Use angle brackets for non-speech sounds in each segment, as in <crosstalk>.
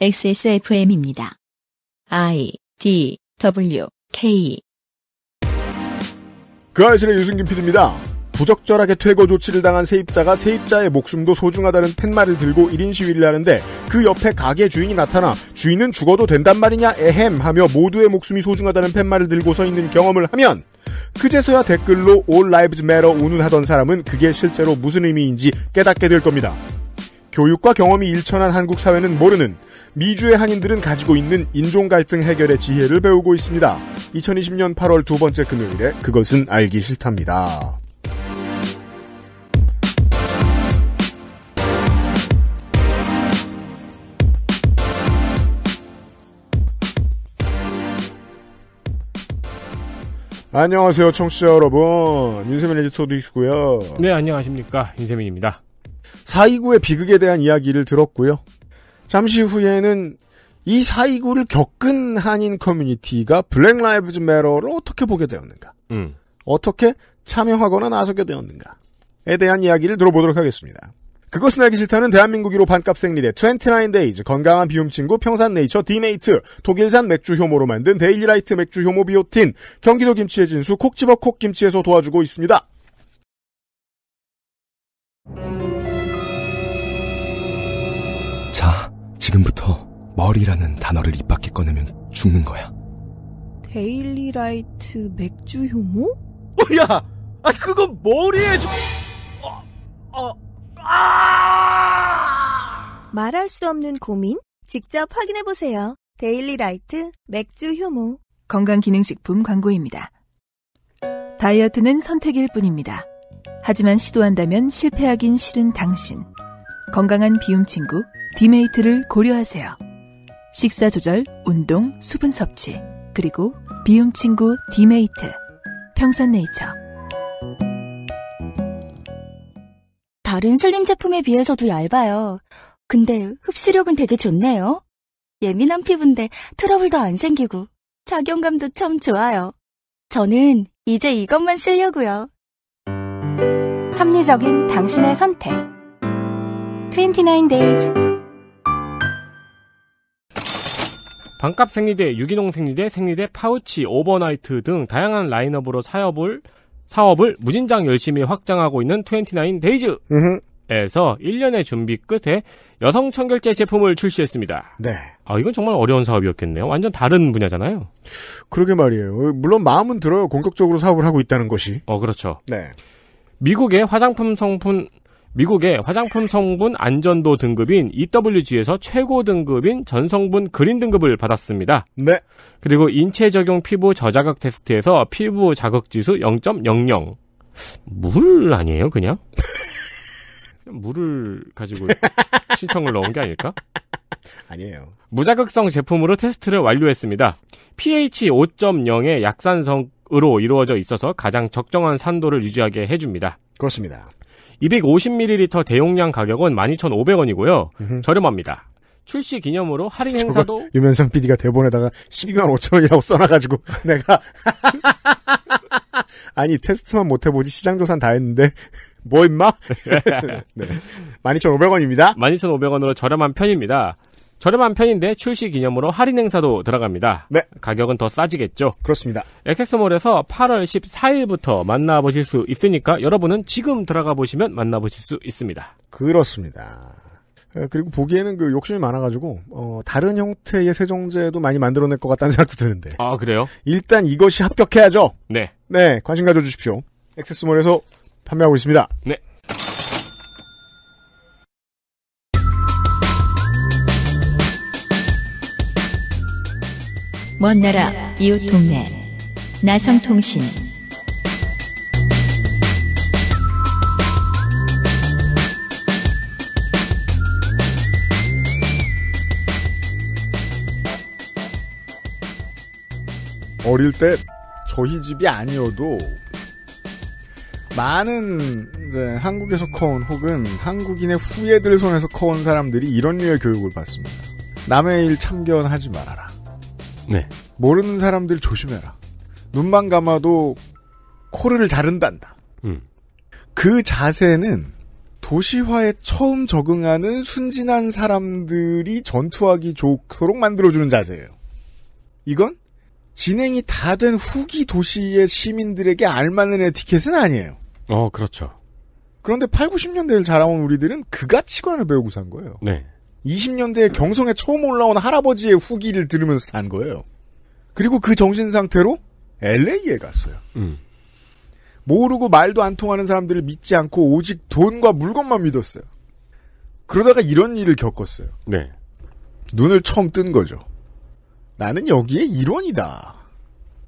XSFM입니다. I D W K 그 아실의 이 유승균 PD입니다. 부적절하게 퇴거 조치를 당한 세입자가 세입자의 목숨도 소중하다는 팻말을 들고 1인 시위를 하는데 그 옆에 가게 주인이 나타나 주인은 죽어도 된단 말이냐 에헴 하며 모두의 목숨이 소중하다는 팻말을 들고 서 있는 경험을 하면 그제서야 댓글로 All Lives Matter 운운하던 사람은 그게 실제로 무슨 의미인지 깨닫게 될 겁니다. 교육과 경험이 일천한 한국 사회는 모르는 미주의 한인들은 가지고 있는 인종 갈등 해결의 지혜를 배우고 있습니다. 2020년 8월 두 번째 금요일에 그것은 알기 싫답니다. 안녕하세요, 청취자 여러분. 윤세민 에디터도 있고요. 네, 안녕하십니까. 윤세민입니다. 429의 비극에 대한 이야기를 들었고요. 잠시 후에는 이 429를 겪은 한인 커뮤니티가 블랙 라이브즈 메러를 어떻게 보게 되었는가, 음. 어떻게 참여하거나 나서게 되었는가에 대한 이야기를 들어보도록 하겠습니다. 그것은 알기 싫다는 대한민국이로 반값 생리대 29데이즈 건강한 비움 친구 평산 네이처 디메이트 독일산 맥주 효모로 만든 데일리라이트 맥주 효모 비오틴 경기도 김치의 진수 콕지버콕 김치에서 도와주고 있습니다. 지금부터 머리라는 단어를 입 밖에 꺼내면 죽는 거야. 데일리라이트 맥주 효모? 뭐야? 아 그건 머리에 좀... 어, 어, 아! 말할 수 없는 고민? 직접 확인해 보세요. 데일리라이트 맥주 효모 건강기능식품 광고입니다. 다이어트는 선택일 뿐입니다. 하지만 시도한다면 실패하긴 싫은 당신. 건강한 비움 친구 디메이트를 고려하세요. 식사 조절, 운동, 수분 섭취, 그리고 비움 친구 디메이트. 평산네이처. 다른 슬림 제품에 비해서도 얇아요. 근데 흡수력은 되게 좋네요. 예민한 피부인데 트러블도 안 생기고 작용감도 참 좋아요. 저는 이제 이것만 쓰려고요. 합리적인 당신의 선택. 29 days. 반값 생리대, 유기농 생리대, 생리대 파우치, 오버나이트 등 다양한 라인업으로 사업을 사업을 무진장 열심히 확장하고 있는 29 데이즈. 에서 1년의 준비 끝에 여성 청결제 제품을 출시했습니다. 네. 아, 이건 정말 어려운 사업이었겠네요. 완전 다른 분야잖아요. 그러게 말이에요. 물론 마음은 들어요. 공격적으로 사업을 하고 있다는 것이. 어, 그렇죠. 네. 미국의 화장품 성분 미국의 화장품 성분 안전도 등급인 EWG에서 최고 등급인 전성분 그린 등급을 받았습니다. 네. 그리고 인체 적용 피부 저자극 테스트에서 피부 자극 지수 0.00. 물 아니에요, 그냥? <laughs> 물을 가지고 신청을 넣은 게 아닐까? 아니에요. 무자극성 제품으로 테스트를 완료했습니다. pH 5.0의 약산성으로 이루어져 있어서 가장 적정한 산도를 유지하게 해줍니다. 그렇습니다. 250ml 대용량 가격은 12,500원이고요. 으흠. 저렴합니다. 출시 기념으로 할인 행사도 유면성 PD가 대본에다가 12만 5천 원이라고 써놔가지고 <laughs> 내가 <laughs> 아니 테스트만 못 해보지 시장 조사는 다 했는데 <laughs> 뭐 임마? 네. 12,500원입니다. 12,500원으로 저렴한 편입니다. 저렴한 편인데 출시 기념으로 할인 행사도 들어갑니다. 네. 가격은 더 싸지겠죠. 그렇습니다. 엑세스몰에서 8월 14일부터 만나보실 수 있으니까 여러분은 지금 들어가 보시면 만나보실 수 있습니다. 그렇습니다. 그리고 보기에는 그 욕심이 많아가지고 어, 다른 형태의 세정제도 많이 만들어낼 것 같다는 생각도 드는데. 아 그래요? 일단 이것이 합격해야죠. 네. 네 관심 가져주십시오. 엑세스몰에서 판매하고 있습니다. 네. 먼 나라, 이웃 동네. 나성통신. 어릴 때 저희 집이 아니어도 많은 한국에서 커온 혹은 한국인의 후예들 손에서 커온 사람들이 이런 류의 교육을 받습니다. 남의 일 참견하지 말아라. 네. 모르는 사람들 조심해라. 눈만 감아도 코를 자른단다. 음. 그 자세는 도시화에 처음 적응하는 순진한 사람들이 전투하기 좋도록 만들어주는 자세예요. 이건 진행이 다 된 후기 도시의 시민들에게 알맞는 에티켓은 아니에요. 어, 그렇죠. 그런데 8, 90년대를 자라온 우리들은 그가 치관을 배우고 산 거예요. 네. 20년대에 경성에 처음 올라온 할아버지의 후기를 들으면서 산 거예요. 그리고 그 정신 상태로 LA에 갔어요. 음. 모르고 말도 안 통하는 사람들을 믿지 않고 오직 돈과 물건만 믿었어요. 그러다가 이런 일을 겪었어요. 네. 눈을 처음 뜬 거죠. 나는 여기에 일원이다.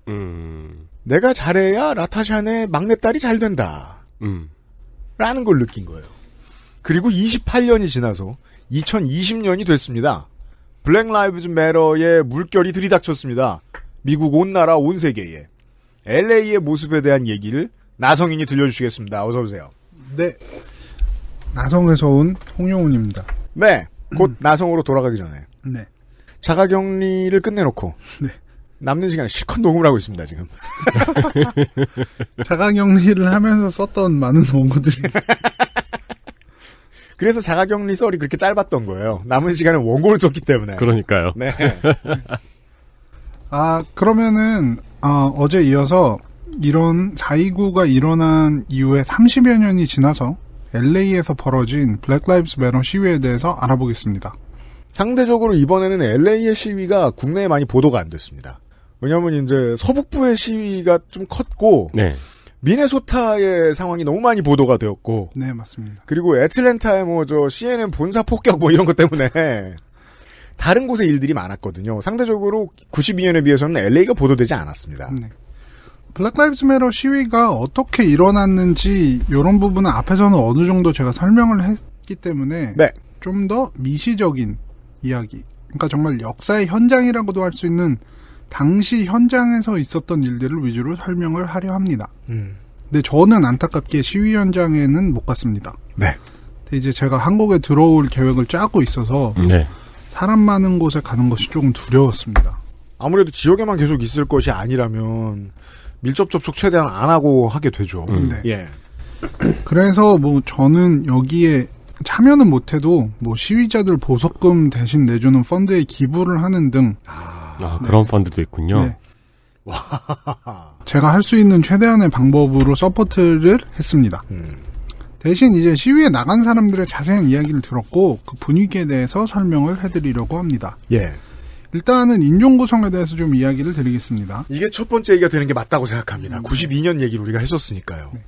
음. 내가 잘해야 라타샨의 막내딸이 잘 된다. 음. 라는 걸 느낀 거예요. 그리고 28년이 지나서 2020년이 됐습니다. 블랙 라이브즈 매러의 물결이 들이닥쳤습니다. 미국 온 나라 온 세계에 LA의 모습에 대한 얘기를 나성인이 들려주시겠습니다. 어서 오세요. 네. 나성에서 온 홍용훈입니다. 네. 곧 나성으로 돌아가기 전에. 네. 자가격리를 끝내놓고. 네. 남는 시간에 실컷 녹음을 하고 있습니다, 지금. <laughs> 자가격리를 하면서 썼던 많은 <laughs> 원고들이 <laughs> 그래서 자가격리 썰이 그렇게 짧았던 거예요. 남은 시간에 원고를 썼기 때문에. 그러니까요. 네. 아 그러면은 어, 어제 이어서 이런 4.29가 일어난 이후에 30여 년이 지나서 LA에서 벌어진 블랙 라이브스 매너 시위에 대해서 알아보겠습니다. 상대적으로 이번에는 LA의 시위가 국내에 많이 보도가 안 됐습니다. 왜냐하면 이제 서북부의 시위가 좀 컸고 네. 미네소타의 상황이 너무 많이 보도가 되었고. 네, 맞습니다. 그리고 애틀랜타의 뭐 저 CNN 본사 폭격 뭐 이런 것 때문에 <laughs> 다른 곳에 일들이 많았거든요. 상대적으로 92년에 비해서는 LA가 보도되지 않았습니다. 네. 블랙 라이브즈 메러 시위가 어떻게 일어났는지 이런 부분은 앞에서는 어느 정도 제가 설명을 했기 때문에 네. 좀더 미시적인 이야기. 그러니까 정말 역사의 현장이라고도 할 수 있는 당시 현장에서 있었던 일들을 위주로 설명을 하려 합니다. 음. 근데 저는 안타깝게 시위 현장에는 못 갔습니다. 네. 근데 이제 제가 한국에 들어올 계획을 짜고 있어서 네. 사람 많은 곳에 가는 것이 조금 두려웠습니다. 아무래도 지역에만 계속 있을 것이 아니라면 밀접 접촉 최대한 안 하고 하게 되죠. 음. 네. 예. 그래서 뭐 저는 여기에 참여는 못해도 뭐 시위자들 보석금 대신 내주는 펀드에 기부를 하는 등 아. 아, 그런 네. 펀드도 있군요. 네. <laughs> 제가 할 수 있는 최대한의 방법으로 서포트를 했습니다. 음. 대신 이제 시위에 나간 사람들의 자세한 이야기를 들었고 그 분위기에 대해서 설명을 해드리려고 합니다. 예. 일단은 인종 구성에 대해서 좀 이야기를 드리겠습니다. 이게 첫 번째 얘기가 되는 게 맞다고 생각합니다. 음. 92년 얘기를 우리가 했었으니까요. 네.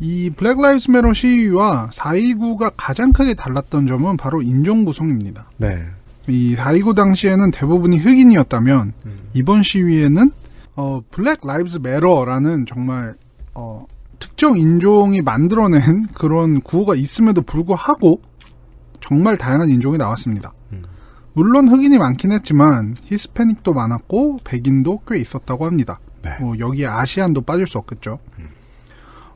이 블랙 라이브스 메러 시위와 4.29가 가장 크게 달랐던 점은 바로 인종 구성입니다. 네. 이 다리고 당시에는 대부분이 흑인이었다면 음. 이번 시위에는 어 블랙 라이브스 메러라는 정말 어 특정 인종이 만들어낸 그런 구호가 있음에도 불구하고 정말 다양한 인종이 나왔습니다. 음. 물론 흑인이 많긴 했지만 히스패닉도 많았고 백인도 꽤 있었다고 합니다. 네. 뭐 여기에 아시안도 빠질 수 없겠죠. 음.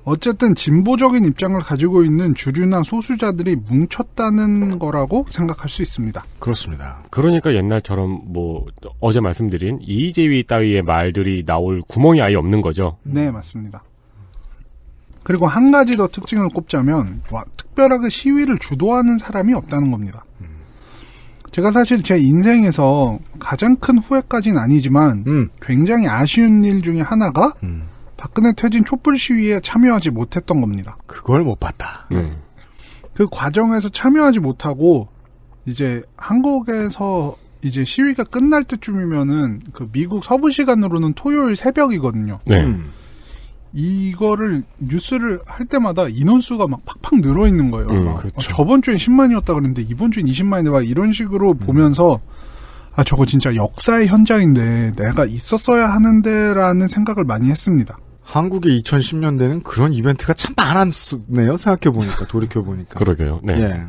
어쨌든 진보적인 입장을 가지고 있는 주류나 소수자들이 뭉쳤다는 거라고 생각할 수 있습니다. 그렇습니다. 그러니까 옛날처럼 뭐 어제 말씀드린 이재위 따위의 말들이 나올 구멍이 아예 없는 거죠. 네, 맞습니다. 그리고 한 가지 더 특징을 꼽자면 와, 특별하게 시위를 주도하는 사람이 없다는 겁니다. 제가 사실 제 인생에서 가장 큰 후회까지는 아니지만 음. 굉장히 아쉬운 일 중에 하나가 음. 박근혜 퇴진 촛불 시위에 참여하지 못했던 겁니다. 그걸 못 봤다. 네. 그 과정에서 참여하지 못하고 이제 한국에서 이제 시위가 끝날 때쯤이면은 그 미국 서부 시간으로는 토요일 새벽이거든요. 네. 음. 이거를 뉴스를 할 때마다 인원수가 막 팍팍 늘어 있는 거예요. 음, 그렇죠. 저번 주엔 10만이었다 그랬는데 이번 주엔 20만인데 막 이런 식으로 음. 보면서 아 저거 진짜 역사의 현장인데 내가 있었어야 하는데라는 생각을 많이 했습니다. 한국의 2010년대는 그런 이벤트가 참 많았네요. 생각해보니까, <laughs> 돌이켜보니까. 그러게요. 네. 예.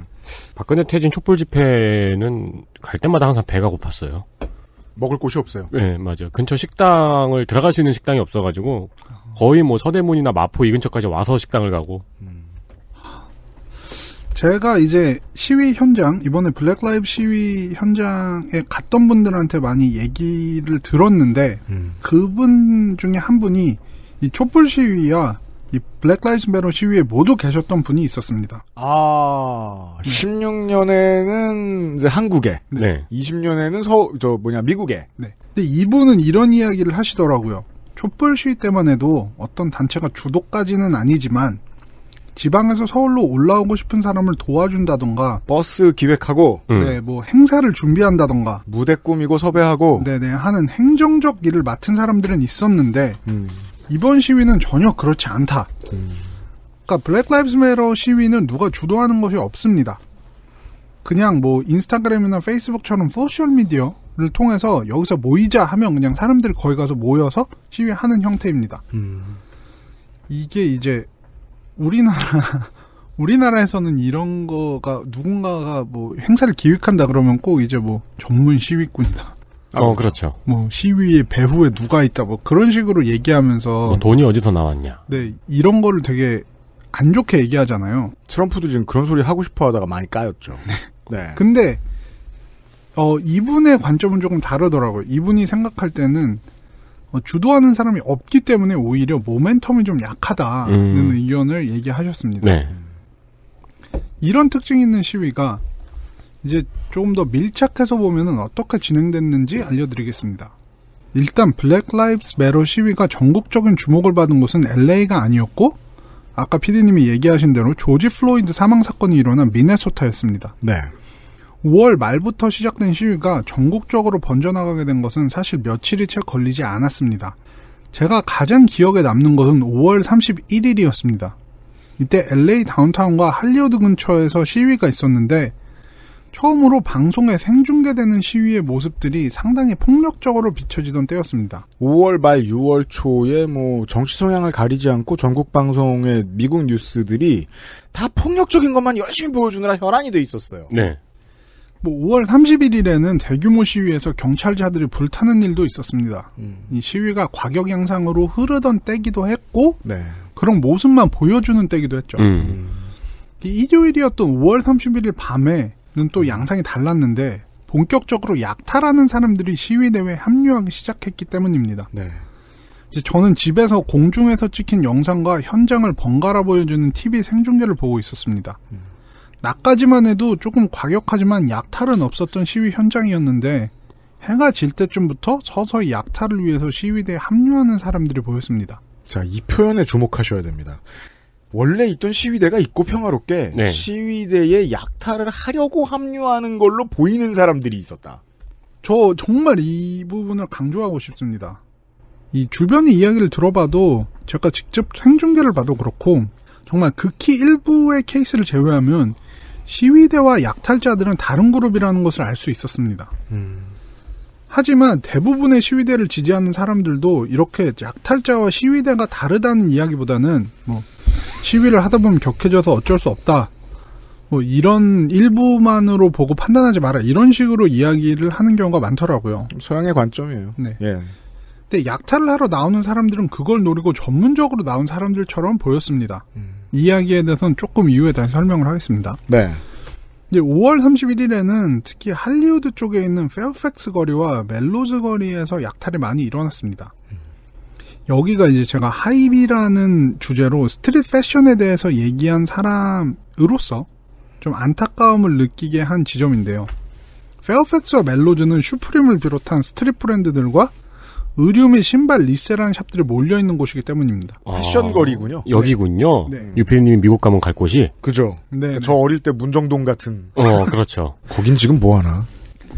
박근혜 퇴진 촛불 집회는 갈 때마다 항상 배가 고팠어요. 먹을 곳이 없어요. 네, 맞아요. 근처 식당을 들어갈 수 있는 식당이 없어가지고 거의 뭐 서대문이나 마포 이 근처까지 와서 식당을 가고. 음. 제가 이제 시위 현장 이번에 블랙 라이브 시위 현장에 갔던 분들한테 많이 얘기를 들었는데 음. 그분 중에 한 분이 이 촛불 시위와 이 블랙 라이즈 메로 시위에 모두 계셨던 분이 있었습니다. 아, 16년에는 이제 한국에, 네. 20년에는 서, 저 뭐냐 미국에. 네. 근데 이분은 이런 이야기를 하시더라고요. 촛불 시위 때만 해도 어떤 단체가 주도까지는 아니지만 지방에서 서울로 올라오고 싶은 사람을 도와준다던가 버스 기획하고 음. 네뭐 행사를 준비한다던가 무대 꾸미고 섭외하고 네네 하는 행정적 일을 맡은 사람들은 있었는데 음. 이번 시위는 전혀 그렇지 않다. 음. 그러니까 블랙 라이브스 메러 시위는 누가 주도하는 것이 없습니다. 그냥 뭐 인스타그램이나 페이스북처럼 소셜 미디어를 통해서 여기서 모이자 하면 그냥 사람들이 거기 가서 모여서 시위하는 형태입니다. 음. 이게 이제 우리나라 <laughs> 우리나라에서는 이런 거가 누군가가 뭐 행사를 기획한다 그러면 꼭 이제 뭐 전문 시위꾼이다. 아, 어, 그렇죠. 뭐 시위의 배후에 누가 있다 뭐 그런 식으로 얘기하면서 뭐 돈이 어디서 나왔냐. 네, 이런 거를 되게 안 좋게 얘기하잖아요. 트럼프도 지금 그런 소리 하고 싶어 하다가 많이 까였죠. 네. 네. 근데 어 이분의 관점은 조금 다르더라고요. 이분이 생각할 때는 어, 주도하는 사람이 없기 때문에 오히려 모멘텀이 좀 약하다는 음. 의견을 얘기하셨습니다. 네. 이런 특징 있는 시위가 이제 조금 더 밀착해서 보면 어떻게 진행됐는지 알려드리겠습니다. 일단 블랙 라이브스 메로 시위가 전국적인 주목을 받은 곳은 LA가 아니었고 아까 PD님이 얘기하신 대로 조지 플로이드 사망 사건이 일어난 미네소타였습니다. 네. 5월 말부터 시작된 시위가 전국적으로 번져나가게 된 것은 사실 며칠이 채 걸리지 않았습니다. 제가 가장 기억에 남는 것은 5월 31일이었습니다. 이때 LA 다운타운과 할리우드 근처에서 시위가 있었는데 처음으로 방송에 생중계되는 시위의 모습들이 상당히 폭력적으로 비춰지던 때였습니다. 5월 말 6월 초에 뭐 정치 성향을 가리지 않고 전국 방송의 미국 뉴스들이 다 폭력적인 것만 열심히 보여주느라 혈안이 돼 있었어요. 네. 뭐 5월 31일에는 대규모 시위에서 경찰자들이 불타는 일도 있었습니다. 음. 이 시위가 과격 양상으로 흐르던 때기도 했고 네. 그런 모습만 보여주는 때기도 했죠. 음. 일요일이었던 5월 31일 밤에 또 양상이 달랐는데 본격적으로 약탈하는 사람들이 시위대회에 합류하기 시작했기 때문입니다. 네. 이제 저는 집에서 공중에서 찍힌 영상과 현장을 번갈아 보여주는 TV 생중계를 보고 있었습니다. 음. 낮까지만 해도 조금 과격하지만 약탈은 없었던 시위 현장이었는데 해가 질 때쯤부터 서서히 약탈을 위해서 시위대에 합류하는 사람들이 보였습니다. 자, 이 표현에 주목하셔야 됩니다. 원래 있던 시위대가 있고 평화롭게 네. 시위대에 약탈을 하려고 합류하는 걸로 보이는 사람들이 있었다. 저 정말 이 부분을 강조하고 싶습니다. 이 주변의 이야기를 들어봐도 제가 직접 생중계를 봐도 그렇고 정말 극히 일부의 케이스를 제외하면 시위대와 약탈자들은 다른 그룹이라는 것을 알 수 있었습니다. 음. 하지만 대부분의 시위대를 지지하는 사람들도 이렇게 약탈자와 시위대가 다르다는 이야기보다는 뭐 시위를 하다 보면 격해져서 어쩔 수 없다. 뭐 이런 일부만으로 보고 판단하지 마라. 이런 식으로 이야기를 하는 경우가 많더라고요. 서양의 관점이에요. 네. 예. 근데 약탈을 하러 나오는 사람들은 그걸 노리고 전문적으로 나온 사람들처럼 보였습니다. 음. 이야기에 대해서는 조금 이유에 대한 설명을 하겠습니다. 네. 이제 5월 31일에는 특히 할리우드 쪽에 있는 페어팩스 거리와 멜로즈 거리에서 약탈이 많이 일어났습니다. 여기가 이제 제가 하이비라는 주제로 스트릿 패션에 대해서 얘기한 사람으로서 좀 안타까움을 느끼게 한 지점인데요. 페어팩스와 멜로즈는 슈프림을 비롯한 스트릿 브랜드들과 의류 및 신발 리셀하는 샵들이 몰려있는 곳이기 때문입니다. 아, 패션거리군요. 여기군요. 네. 음. 유피님이 미국 가면 갈 곳이. 그죠. 네. 그러니까 네. 저 어릴 때 문정동 같은. 어, 그렇죠. 거긴 지금 뭐하나?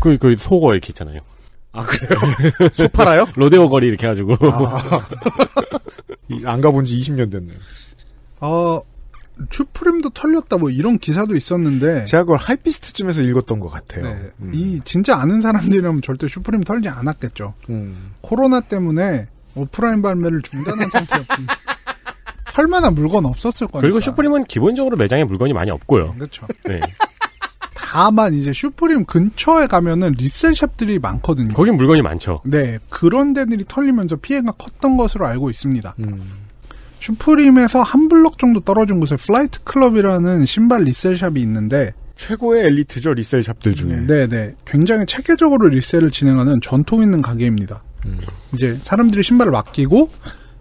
그, 그, 속어 이렇게 있잖아요. 아 그래요? <laughs> 소 팔아요? <laughs> 로데오 거리 이렇게 해가지고 아, 안 가본 지 20년 됐네요. 어 슈프림도 털렸다 뭐 이런 기사도 있었는데 제가 그걸 하이피스트쯤에서 읽었던 것 같아요. 네, 음. 이 진짜 아는 사람들이라면 절대 슈프림 털지 않았겠죠. 음. 코로나 때문에 오프라인 발매를 중단한 상태였군. <laughs> 털만한 물건 없었을 거예요. 그리고 슈프림은 기본적으로 매장에 물건이 많이 없고요. 그렇죠. 네. 다만 이제 슈프림 근처에 가면은 리셀샵들이 많거든요. 거긴 물건이 많죠. 네. 그런 데들이 털리면서 피해가 컸던 것으로 알고 있습니다. 음. 슈프림에서 한 블럭 정도 떨어진 곳에 플라이트 클럽이라는 신발 리셀샵이 있는데 최고의 엘리트죠 리셀샵들 중에. 음, 네네. 네. 굉장히 체계적으로 리셀을 진행하는 전통 있는 가게입니다. 음. 이제 사람들이 신발을 맡기고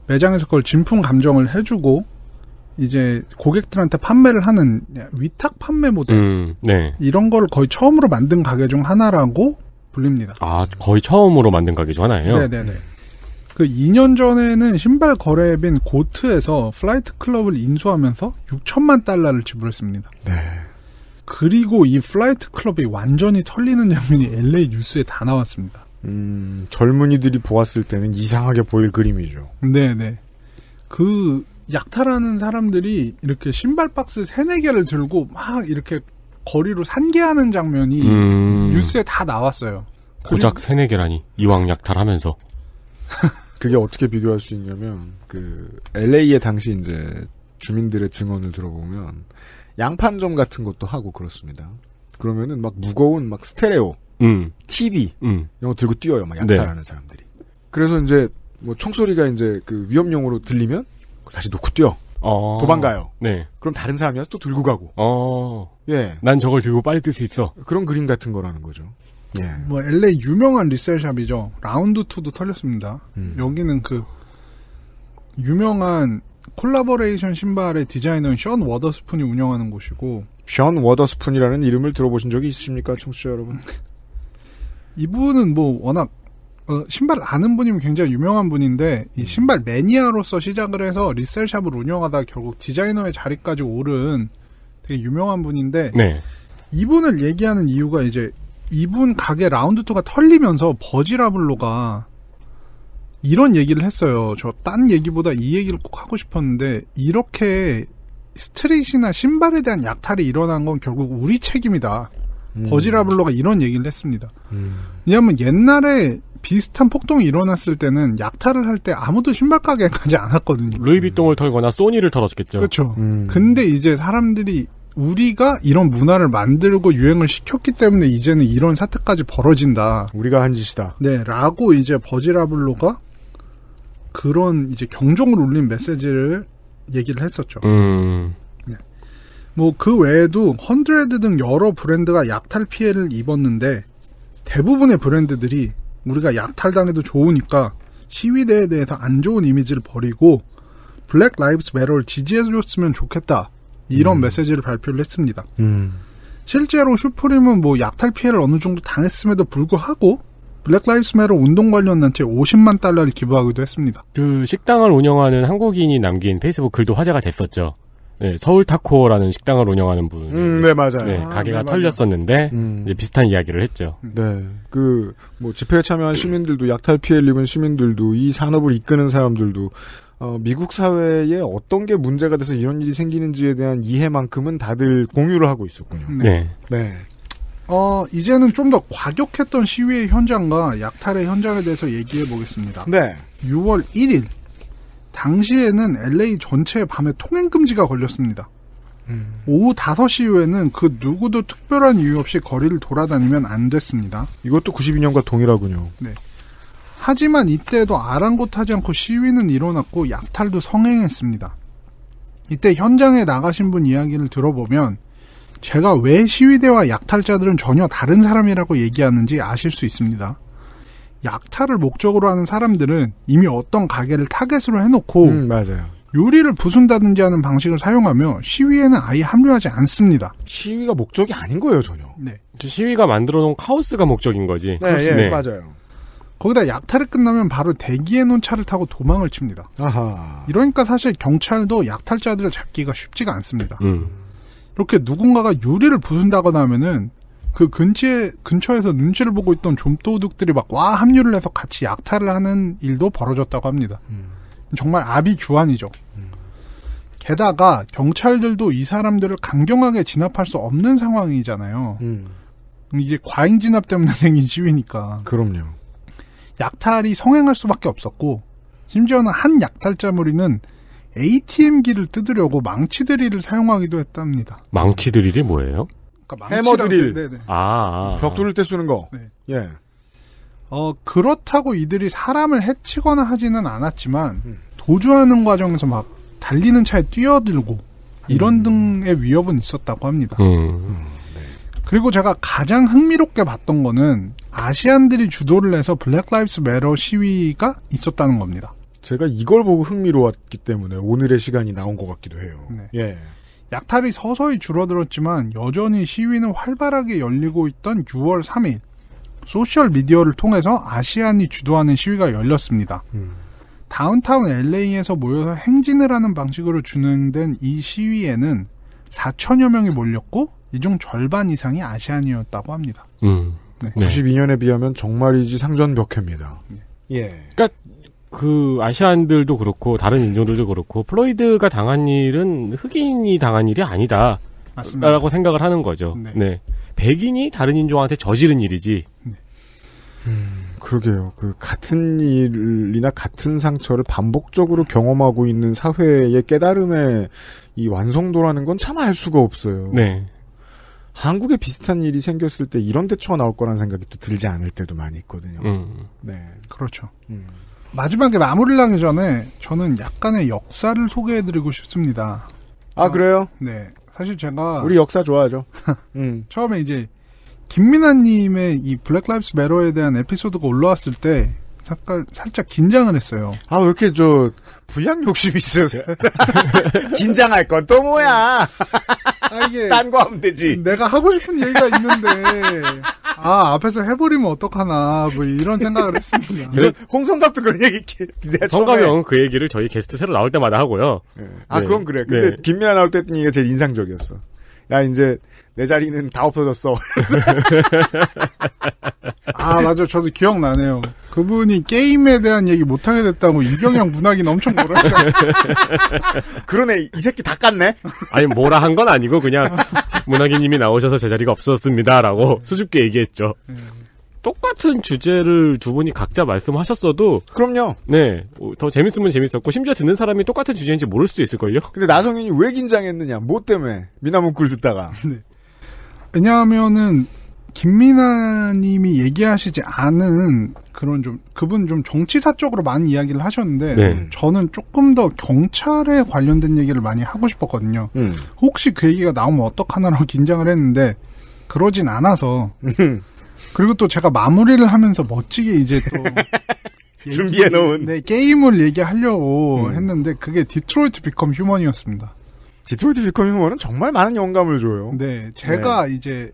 매장에서 그걸 진품 감정을 해주고 이제 고객들한테 판매를 하는 위탁 판매 모델 음, 네. 이런 거를 거의 처음으로 만든 가게 중 하나라고 불립니다. 아 거의 처음으로 만든 가게 중 하나예요? 네네네. 그 2년 전에는 신발 거래앱인 고트에서 플라이트 클럽을 인수하면서 6천만 달러를 지불했습니다. 네. 그리고 이 플라이트 클럽이 완전히 털리는 장면이 LA 뉴스에 다 나왔습니다. 음, 젊은이들이 보았을 때는 이상하게 보일 그림이죠. 네네. 그 약탈하는 사람들이 이렇게 신발 박스 세네 개를 들고 막 이렇게 거리로 산계하는 장면이 음... 뉴스에 다 나왔어요. 고작 세네 개라니 이왕 약탈하면서 <laughs> 그게 어떻게 비교할 수 있냐면 그 LA의 당시 이제 주민들의 증언을 들어보면 양판점 같은 것도 하고 그렇습니다. 그러면은 막 무거운 막 스테레오, 음. TV 음. 이런 거 들고 뛰어요. 막 네. 약탈하는 네. 사람들이. 그래서 이제 뭐 총소리가 이제 그 위험용으로 들리면 그 다시 놓고 뛰어. 어... 도망가요. 네. 그럼 다른 사람이 와서 또 들고 가고. 어... 예. 난 저걸 들고 빨리 뛸 수 있어. 그런 그림 같은 거라는 거죠. 예. 뭐 LA 유명한 리셀샵이죠. 라운드 2도 털렸습니다. 음. 여기는 그 유명한 콜라보레이션 신발의 디자이너인 션 워더스푼이 운영하는 곳이고 션 워더스푼이라는 이름을 들어보신 적이 있으십니까, 청취자 여러분? 음. 이분은 뭐 워낙 어, 신발 아는 분이면 굉장히 유명한 분인데 이 음. 신발 매니아로서 시작을 해서 리셀샵을 운영하다 결국 디자이너의 자리까지 오른 되게 유명한 분인데 네. 이분을 얘기하는 이유가 이제 이분 가게 라운드 투가 털리면서 버지라블로가 이런 얘기를 했어요. 저 딴 얘기보다 이 얘기를 꼭 하고 싶었는데 이렇게 스트릿이나 신발에 대한 약탈이 일어난 건 결국 우리 책임이다. 음. 버지라블로가 이런 얘기를 했습니다. 음. 왜냐하면 옛날에 비슷한 폭동이 일어났을 때는 약탈을 할 때 아무도 신발 가게에 <laughs> 가지 않았거든요. 루이비통을 털거나 소니를 털었겠죠. 그렇죠. 음. 근데 이제 사람들이 우리가 이런 문화를 만들고 유행을 시켰기 때문에 이제는 이런 사태까지 벌어진다. 우리가 한 짓이다. 네, 라고 이제 버지라블로가 그런 이제 경종을 울린 메시지를 얘기를 했었죠. 음. 뭐그 외에도 헌드레드 등 여러 브랜드가 약탈 피해를 입었는데 대부분의 브랜드들이 우리가 약탈당해도 좋으니까 시위대에 대해서 안 좋은 이미지를 버리고 블랙 라이브스 메러를 지지해줬으면 좋겠다 이런 음. 메시지를 발표를 했습니다. 음. 실제로 슈프림은 뭐 약탈 피해를 어느 정도 당했음에도 불구하고 블랙 라이브스 메러 운동 관련 단체 50만 달러를 기부하기도 했습니다. 그 식당을 운영하는 한국인이 남긴 페이스북 글도 화제가 됐었죠. 네, 서울 타코라는 식당을 운영하는 분. 음, 네, 맞아요. 네, 아, 가게가 네, 털렸었는데, 음. 이제 비슷한 이야기를 했죠. 네. 그, 뭐, 집회에 참여한 시민들도, 약탈 피해를 입은 시민들도, 이 산업을 이끄는 사람들도, 어, 미국 사회에 어떤 게 문제가 돼서 이런 일이 생기는지에 대한 이해만큼은 다들 공유를 하고 있었군요. 네. 네. 네. 어, 이제는 좀 더 과격했던 시위의 현장과 약탈의 현장에 대해서 얘기해 보겠습니다. 네. 6월 1일 당시에는 LA 전체에 밤에 통행 금지가 걸렸습니다. 음. 오후 5시 이후에는 그 누구도 특별한 이유 없이 거리를 돌아다니면 안 됐습니다. 이것도 92년과 동일하군요. 네. 하지만 이때도 아랑곳하지 않고 시위는 일어났고 약탈도 성행했습니다. 이때 현장에 나가신 분 이야기를 들어보면 제가 왜 시위대와 약탈자들은 전혀 다른 사람이라고 얘기하는지 아실 수 있습니다. 약탈을 목적으로 하는 사람들은 이미 어떤 가게를 타겟으로 해놓고 음, 맞아요. 요리를 부순다든지 하는 방식을 사용하며 시위에는 아예 합류하지 않습니다. 시위가 목적이 아닌 거예요 전혀. 네. 시위가 만들어놓은 카오스가 목적인 거지. 네, 예, 네. 맞아요. 거기다 약탈이 끝나면 바로 대기해놓은 차를 타고 도망을 칩니다. 아하. 이러니까 사실 경찰도 약탈자들을 잡기가 쉽지가 않습니다. 음. 이렇게 누군가가 유리를 부순다거나 하면은 그 근처에 근처에서 눈치를 보고 있던 좀도둑들이 막 와 합류를 해서 같이 약탈을 하는 일도 벌어졌다고 합니다. 음. 정말 아비규환이죠. 음. 게다가 경찰들도 이 사람들을 강경하게 진압할 수 없는 상황이잖아요. 음. 이제 과잉 진압 때문에 <laughs> 생긴 시위니까. 그럼요. 약탈이 성행할 수밖에 없었고 심지어는 한 약탈자 무리는 ATM기를 뜯으려고 망치드릴를 사용하기도 했답니다. 망치드릴이 뭐예요? 그러니까 해머 드릴. 아, 아. 벽돌을때 쓰는 거. 네. 예. 어, 그렇다고 이들이 사람을 해치거나 하지는 않았지만, 음. 도주하는 과정에서 막 달리는 차에 뛰어들고, 이런 음. 등의 위협은 있었다고 합니다. 음. 그리고 제가 가장 흥미롭게 봤던 거는, 아시안들이 주도를 해서 블랙 라이브스 메러 시위가 있었다는 겁니다. 제가 이걸 보고 흥미로웠기 때문에 오늘의 시간이 나온 것 같기도 해요. 네. 예. 약탈이 서서히 줄어들었지만 여전히 시위는 활발하게 열리고 있던 6월 3일 소셜 미디어를 통해서 아시안이 주도하는 시위가 열렸습니다. 음. 다운타운 LA에서 모여서 행진을 하는 방식으로 주행된이 시위에는 4천여 명이 몰렸고 이 중 절반 이상이 아시안이었다고 합니다. 음. 네. 92년에 비하면 정말이지 상전 벽해입니다. 네. 예. 그러니까 그 아시안들도 그렇고 다른 인종들도 그렇고 플로이드가 당한 일은 흑인이 당한 일이 아니다. 맞습니다. 라고 생각을 하는 거죠. 네. 네. 백인이 다른 인종한테 저지른 일이지. 네. 음, 그러게요. 그 같은 일이나 같은 상처를 반복적으로 경험하고 있는 사회의 깨달음의 이 완성도라는 건 참 알 수가 없어요. 네. 한국에 비슷한 일이 생겼을 때 이런 대처가 나올 거라는 생각이 또 들지 않을 때도 많이 있거든요. 음. 네. 그렇죠. 음. 마지막에 마무리를 하기 전에 저는 약간의 역사를 소개해드리고 싶습니다. 아 어, 그래요? 네. 사실 제가 우리 역사 좋아하죠. <laughs> 음. 처음에 이제 김민아님의 이 블랙 라이브스 메러에 대한 에피소드가 올라왔을 때 잠깐 살짝 긴장을 했어요. 아 왜 이렇게 저 불량 욕심이 있어요? <laughs> 긴장할 건 또 뭐야? <laughs> 아, 이게 딴거 하면 되지. 내가 하고 싶은 얘기가 있는데 아 앞에서 해버리면 어떡하나 뭐 이런 생각을 했습니다. 이런 홍성갑도 그런 얘기. 홍성갑형 그 얘기를 저희 게스트 새로 나올 때마다 하고요. 네. 아 네. 그건 그래. 근데 네. 김민아 나올 때 했던 얘기가 제일 인상적이었어. 야 이제 내 자리는 다 없어졌어. 아 맞아 저도 기억나네요. 그분이 게임에 대한 얘기 못하게 됐다고 이경영 문학인 엄청 뭐라 했어 <laughs> 그러네, 이 새끼 다 깠네? 아니, 뭐라 한 건 아니고, 그냥, 문학인님이 나오셔서 제자리가 없었습니다. 라고 수줍게 얘기했죠. 음. 똑같은 주제를 두 분이 각자 말씀하셨어도 그럼요. 네, 어, 더 재밌으면 재밌었고 심지어 듣는 사람이 똑같은 주제인지 모를 수도 있을걸요. 근데 나성인이 왜 긴장했느냐? 뭐 때문에 미나문구 듣다가. 네. 왜냐하면은 김민아님이 얘기하시지 않은 그런 좀 그분 좀 정치사적으로 많은 이야기를 하셨는데 네. 저는 조금 더 경찰에 관련된 얘기를 많이 하고 싶었거든요. 음. 혹시 그 얘기가 나오면 어떡하나라고 <laughs> 긴장을 했는데 그러진 않아서 <laughs> 그리고 또 제가 마무리를 하면서 멋지게 이제 또 <laughs> 준비해 놓은 네, 게임을 얘기하려고 음. 했는데 그게 디트로이트 비컴 휴먼이었습니다. 디트로이트 비컴 휴먼은 정말 많은 영감을 줘요. 네, 제가 네. 이제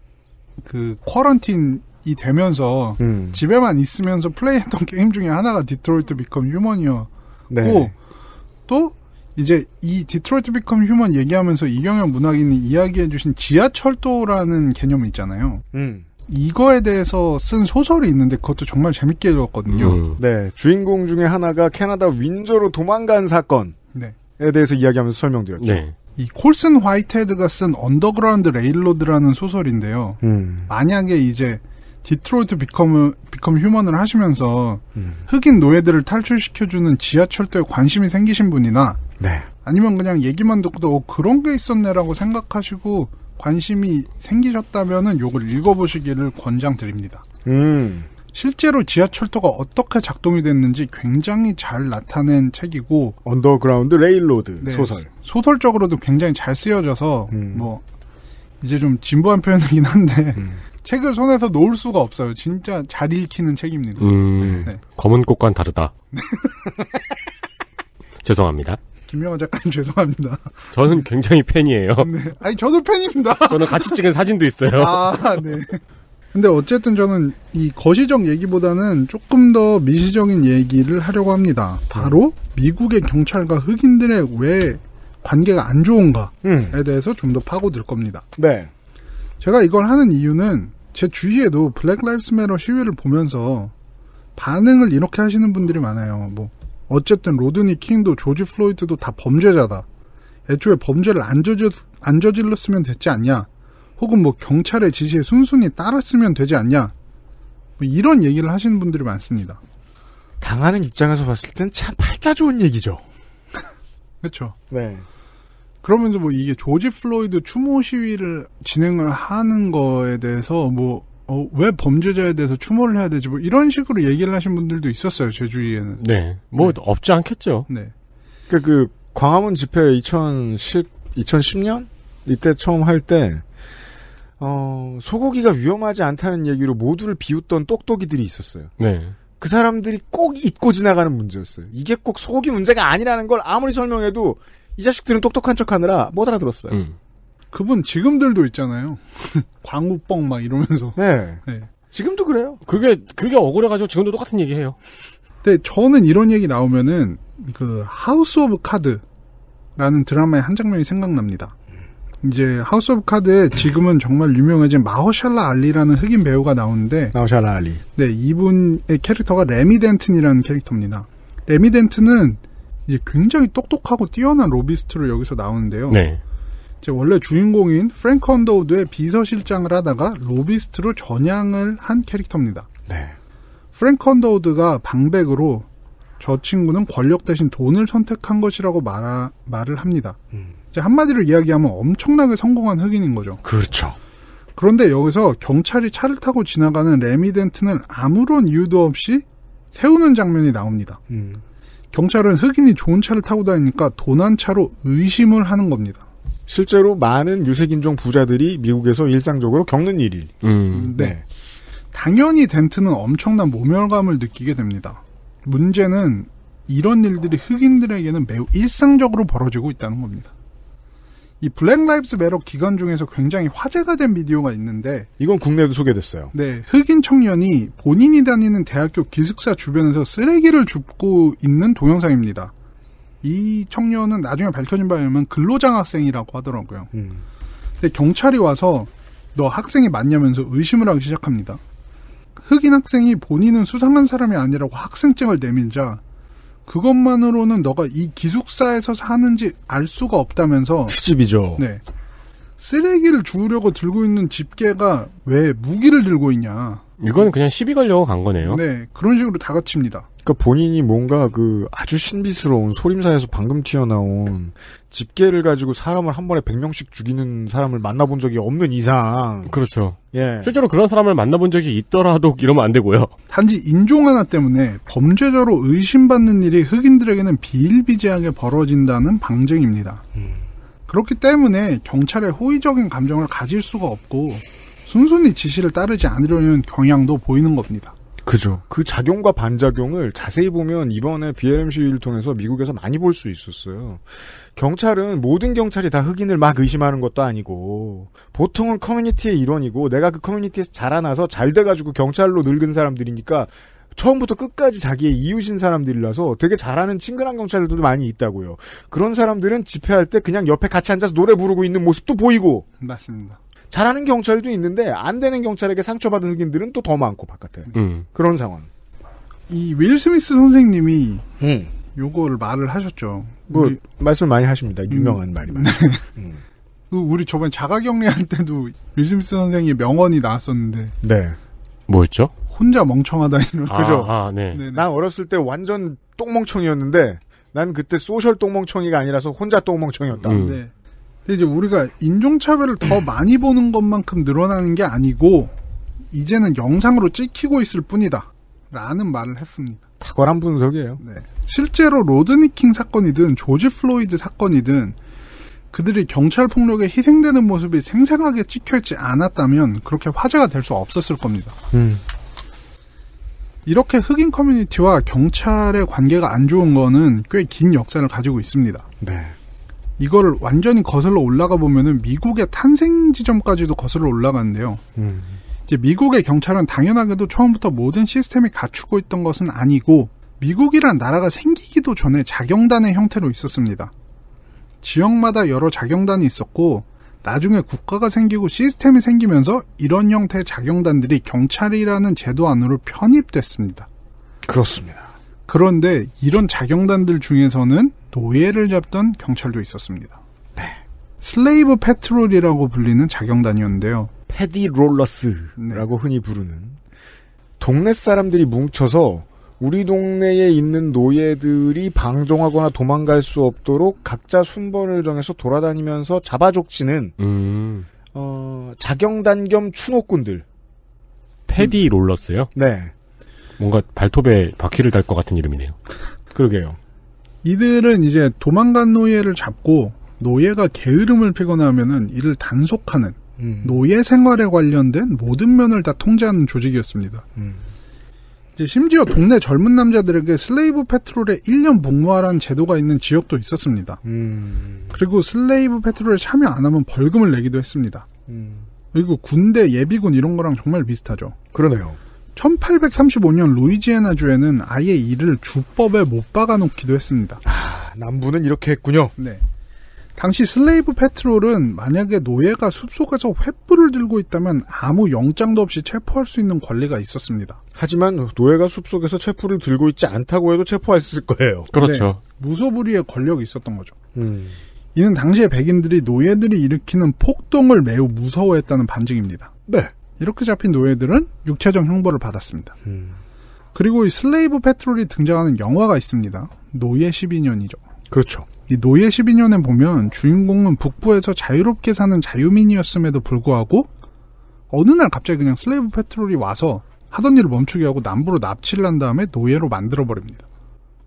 그 쿼런틴이 되면서 음. 집에만 있으면서 플레이했던 <laughs> 게임 중에 하나가 디트로이트 비컴 휴먼이었고 네. 또 이제 이 디트로이트 비컴 휴먼 얘기하면서 이경현 문학인이 이야기해주신 지하철도라는 개념 있잖아요. 음. 이거에 대해서 쓴 소설이 있는데 그것도 정말 재밌게 읽었거든요. 음. 네, 주인공 중에 하나가 캐나다 윈저로 도망간 사건에 네. 대해서 이야기하면서 설명드렸죠. 네. 이 콜슨 화이트헤드가 쓴 언더그라운드 레일로드라는 소설인데요. 음. 만약에 이제 디트로이트 비컴 비컴 휴먼을 하시면서 음. 흑인 노예들을 탈출시켜주는 지하철도에 관심이 생기신 분이나 네. 아니면 그냥 얘기만 듣고도 어, 그런 게 있었네라고 생각하시고 관심이 생기셨다면은 요걸 읽어보시기를 권장드립니다. 음. 실제로 지하철도가 어떻게 작동이 됐는지 굉장히 잘 나타낸 책이고 언더그라운드 레일로드 네, 소설 소설적으로도 굉장히 잘 쓰여져서 음. 뭐 이제 좀 진부한 표현이긴 한데 음. <laughs> 책을 손에서 놓을 수가 없어요. 진짜 잘 읽히는 책입니다. 음, 네. 네. 검은 꽃과는 다르다. <laughs> 죄송합니다. 김명환 작가님 죄송합니다. 저는 굉장히 팬이에요. 네. 아니 저도 팬입니다. 저는 같이 찍은 사진도 있어요. <laughs> 아, 네. 근데 어쨌든 저는 이 거시적 얘기보다는 조금 더 미시적인 얘기를 하려고 합니다. 바로 미국의 경찰과 흑인들의 왜 관계가 안 좋은가에 음. 대해서 좀 더 파고들 겁니다. 네. 제가 이걸 하는 이유는 제 주위에도 블랙 라이브스 메러 시위를 보면서 반응을 이렇게 하시는 분들이 많아요. 뭐 어쨌든 로드니 킹도 조지 플로이드도 다 범죄자다. 애초에 범죄를 안, 저질, 안 저질렀으면 됐지 않냐. 혹은 뭐 경찰의 지시에 순순히 따랐으면 되지 않냐 뭐 이런 얘기를 하시는 분들이 많습니다. 당하는 입장에서 봤을 땐 참 팔자 좋은 얘기죠. <laughs> 그렇죠. 네. 그러면서 뭐 이게 조지 플로이드 추모 시위를 진행을 하는 거에 대해서 뭐 어, 왜 범죄자에 대해서 추모를 해야 되지? 뭐 이런 식으로 얘기를 하신 분들도 있었어요 제 주위에는. 네, 뭐 네. 없지 않겠죠. 네. 그러그 그러니까 광화문 집회 2010 2010년 이때 처음 할때 어, 소고기가 위험하지 않다는 얘기로 모두를 비웃던 똑똑이들이 있었어요. 네. 그 사람들이 꼭 잊고 지나가는 문제였어요. 이게 꼭 소고기 문제가 아니라는 걸 아무리 설명해도 이 자식들은 똑똑한 척하느라 못 알아들었어요. 음. 그분 지금들도 있잖아요. <laughs> 광우뻥 막 이러면서. 네. 네. 지금도 그래요. 그게 그게 억울해가지고 지금도 똑같은 얘기해요. 근데 저는 이런 얘기 나오면은 그 하우스 오브 카드라는 드라마의 한 장면이 생각납니다. 이제 하우스 오브 카드에 지금은 정말 유명해진 마호샬라 알리라는 흑인 배우가 나오는데 마호샬라 알리. 네, 이분의 캐릭터가 레미 덴튼이라는 캐릭터입니다. 레미 덴튼은 이제 굉장히 똑똑하고 뛰어난 로비스트로 여기서 나오는데요. 네. 이제 원래 주인공인 프랭크 언더우드의 비서실장을 하다가 로비스트로 전향을 한 캐릭터입니다. 네. 프랭크 언더우드가 방백으로 저 친구는 권력 대신 돈을 선택한 것이라고 말하, 말을 합니다. 음. 한마디로 이야기하면 엄청나게 성공한 흑인인 거죠. 그렇죠. 그런데 여기서 경찰이 차를 타고 지나가는 레미덴트는 아무런 이유도 없이 세우는 장면이 나옵니다. 음. 경찰은 흑인이 좋은 차를 타고 다니니까 도난 차로 의심을 하는 겁니다. 실제로 많은 유색인종 부자들이 미국에서 일상적으로 겪는 일이. 음. 네. 당연히 덴트는 엄청난 모멸감을 느끼게 됩니다. 문제는 이런 일들이 흑인들에게는 매우 일상적으로 벌어지고 있다는 겁니다. 이 블랙 라이브스 매러 기간 중에서 굉장히 화제가 된미디어가 있는데 이건 국내에도 소개됐어요. 네, 흑인 청년이 본인이 다니는 대학교 기숙사 주변에서 쓰레기를 줍고 있는 동영상입니다. 이 청년은 나중에 밝혀진 바에 의하면 근로장학생이라고 하더라고요. 음. 근데 경찰이 와서 너 학생이 맞냐면서 의심을 하기 시작합니다. 흑인 학생이 본인은 수상한 사람이 아니라고 학생증을 내밀자 그것만으로는 너가 이 기숙사에서 사는지 알 수가 없다면서 트집이죠. 네. 쓰레기를 주우려고 들고 있는 집게가 왜 무기를 들고 있냐. 이건 그냥 시비 걸려고 간 거네요. 네. 그런 식으로 다가칩니다. 그러니까 본인이 뭔가 그 아주 신비스러운 소림사에서 방금 튀어나온 집게를 가지고 사람을 한 번에 100명씩 죽이는 사람을 만나본 적이 없는 이상. 그렇죠. 예. 실제로 그런 사람을 만나본 적이 있더라도 이러면 안 되고요. 단지 인종 하나 때문에 범죄자로 의심받는 일이 흑인들에게는 비일비재하게 벌어진다는 방증입니다. 음. 그렇기 때문에 경찰의 호의적인 감정을 가질 수가 없고 순순히 지시를 따르지 않으려는 경향도 보이는 겁니다. 그죠. 그 작용과 반작용을 자세히 보면 이번에 BLMC를 통해서 미국에서 많이 볼 수 있었어요. 경찰은 모든 경찰이 다 흑인을 막 의심하는 것도 아니고 보통은 커뮤니티의 일원이고 내가 그 커뮤니티에서 자라나서 잘 돼가지고 경찰로 늙은 사람들이니까 처음부터 끝까지 자기의 이웃인 사람들이라서 되게 잘하는 친근한 경찰들도 많이 있다고요. 그런 사람들은 집회할 때 그냥 옆에 같이 앉아서 노래 부르고 있는 모습도 보이고. 맞습니다. 잘하는 경찰도 있는데 안 되는 경찰에게 상처받은 흑인들은 또 더 많고 바깥에 음. 그런 상황. 이 윌 스미스 선생님이 음. 요거를 말을 하셨죠. 뭐 우리... 말씀 많이 하십니다. 음. 유명한 네. 음. 말이 많아요. 음. 우리 저번 자가격리할 때도 윌 스미스 선생의 님 명언이 나왔었는데. 네. 뭐였죠? 혼자 멍청하다 이런. 아, 그죠? 아, 네. 네네. 네. 난 어렸을 때 완전 똥멍청이었는데 난 그때 소셜 똥멍청이가 아니라서 혼자 똥멍청이었다. 음. 네. 근데 이제 우리가 인종차별을 더 <clears throat> 많이 보는 것만큼 늘어나는 게 아니고 이제는 영상으로 찍히고 있을 뿐이다. 라는 말을 했습니다. 탁월한 분석이에요. 네. 실제로 로드니킹 사건이든 조지 플로이드 사건이든 그들이 경찰 폭력에 희생되는 모습이 생생하게 찍혀있지 않았다면 그렇게 화제가 될 수 없었을 겁니다. 음. 이렇게 흑인 커뮤니티와 경찰의 관계가 안 좋은 거는 꽤 긴 역사를 가지고 있습니다. 네. 이걸 완전히 거슬러 올라가 보면은 미국의 탄생 지점까지도 거슬러 올라갔는데요 음. 이제 미국의 경찰은 당연하게도 처음부터 모든 시스템이 갖추고 있던 것은 아니고 미국이란 나라가 생기기도 전에 자경단의 형태로 있었습니다. 지역마다 여러 자경단이 있었고 나중에 국가가 생기고 시스템이 생기면서 이런 형태의 자경단들이 경찰이라는 제도 안으로 편입됐습니다. 그렇습니다. 그런데 이런 자경단들 중에서는 노예를 잡던 경찰도 있었습니다. 네. 슬레이브 패트롤이라고 불리는 자경단이었는데요. 패디 롤러스라고 네. 흔히 부르는 동네 사람들이 뭉쳐서 우리 동네에 있는 노예들이 방종하거나 도망갈 수 없도록 각자 순번을 정해서 돌아다니면서 잡아족치는 음. 어, 자경단 겸 추노꾼들. 패디 롤러스요? 네. 뭔가 발톱에 바퀴를 달 것 같은 이름이네요. 그러게요. 이들은 이제 도망간 노예를 잡고 노예가 게으름을 피거나 하면은 이를 단속하는 음. 노예 생활에 관련된 모든 면을 다 통제하는 조직이었습니다. 음. 이제 심지어 동네 젊은 남자들에게 슬레이브 패트롤에 1년 복무하라는 제도가 있는 지역도 있었습니다. 음. 그리고 슬레이브 패트롤에 참여 안 하면 벌금을 내기도 했습니다. 음. 그리고 군대 예비군 이런 거랑 정말 비슷하죠. 그러네요. 1835년 루이지애나주에는 아예 이를 주법에 못 박아놓기도 했습니다. 아, 남부는 이렇게 했군요. 네. 당시 슬레이브 페트롤은 만약에 노예가 숲속에서 횃불을 들고 있다면 아무 영장도 없이 체포할 수 있는 권리가 있었습니다. 하지만 노예가 숲속에서 체포를 들고 있지 않다고 해도 체포할수있을 거예요. 그렇죠. 네, 무소불위의 권력이 있었던 거죠. 음. 이는 당시의 백인들이 노예들이 일으키는 폭동을 매우 무서워했다는 반증입니다. 네. 이렇게 잡힌 노예들은 육체적 형벌을 받았습니다. 음. 그리고 이 슬레이브 페트롤이 등장하는 영화가 있습니다. 노예 12년이죠. 그렇죠. 이 노예 12년에 보면 주인공은 북부에서 자유롭게 사는 자유민이었음에도 불구하고 어느 날 갑자기 그냥 슬레이브 페트롤이 와서 하던 일을 멈추게 하고 남부로 납치를 한 다음에 노예로 만들어버립니다.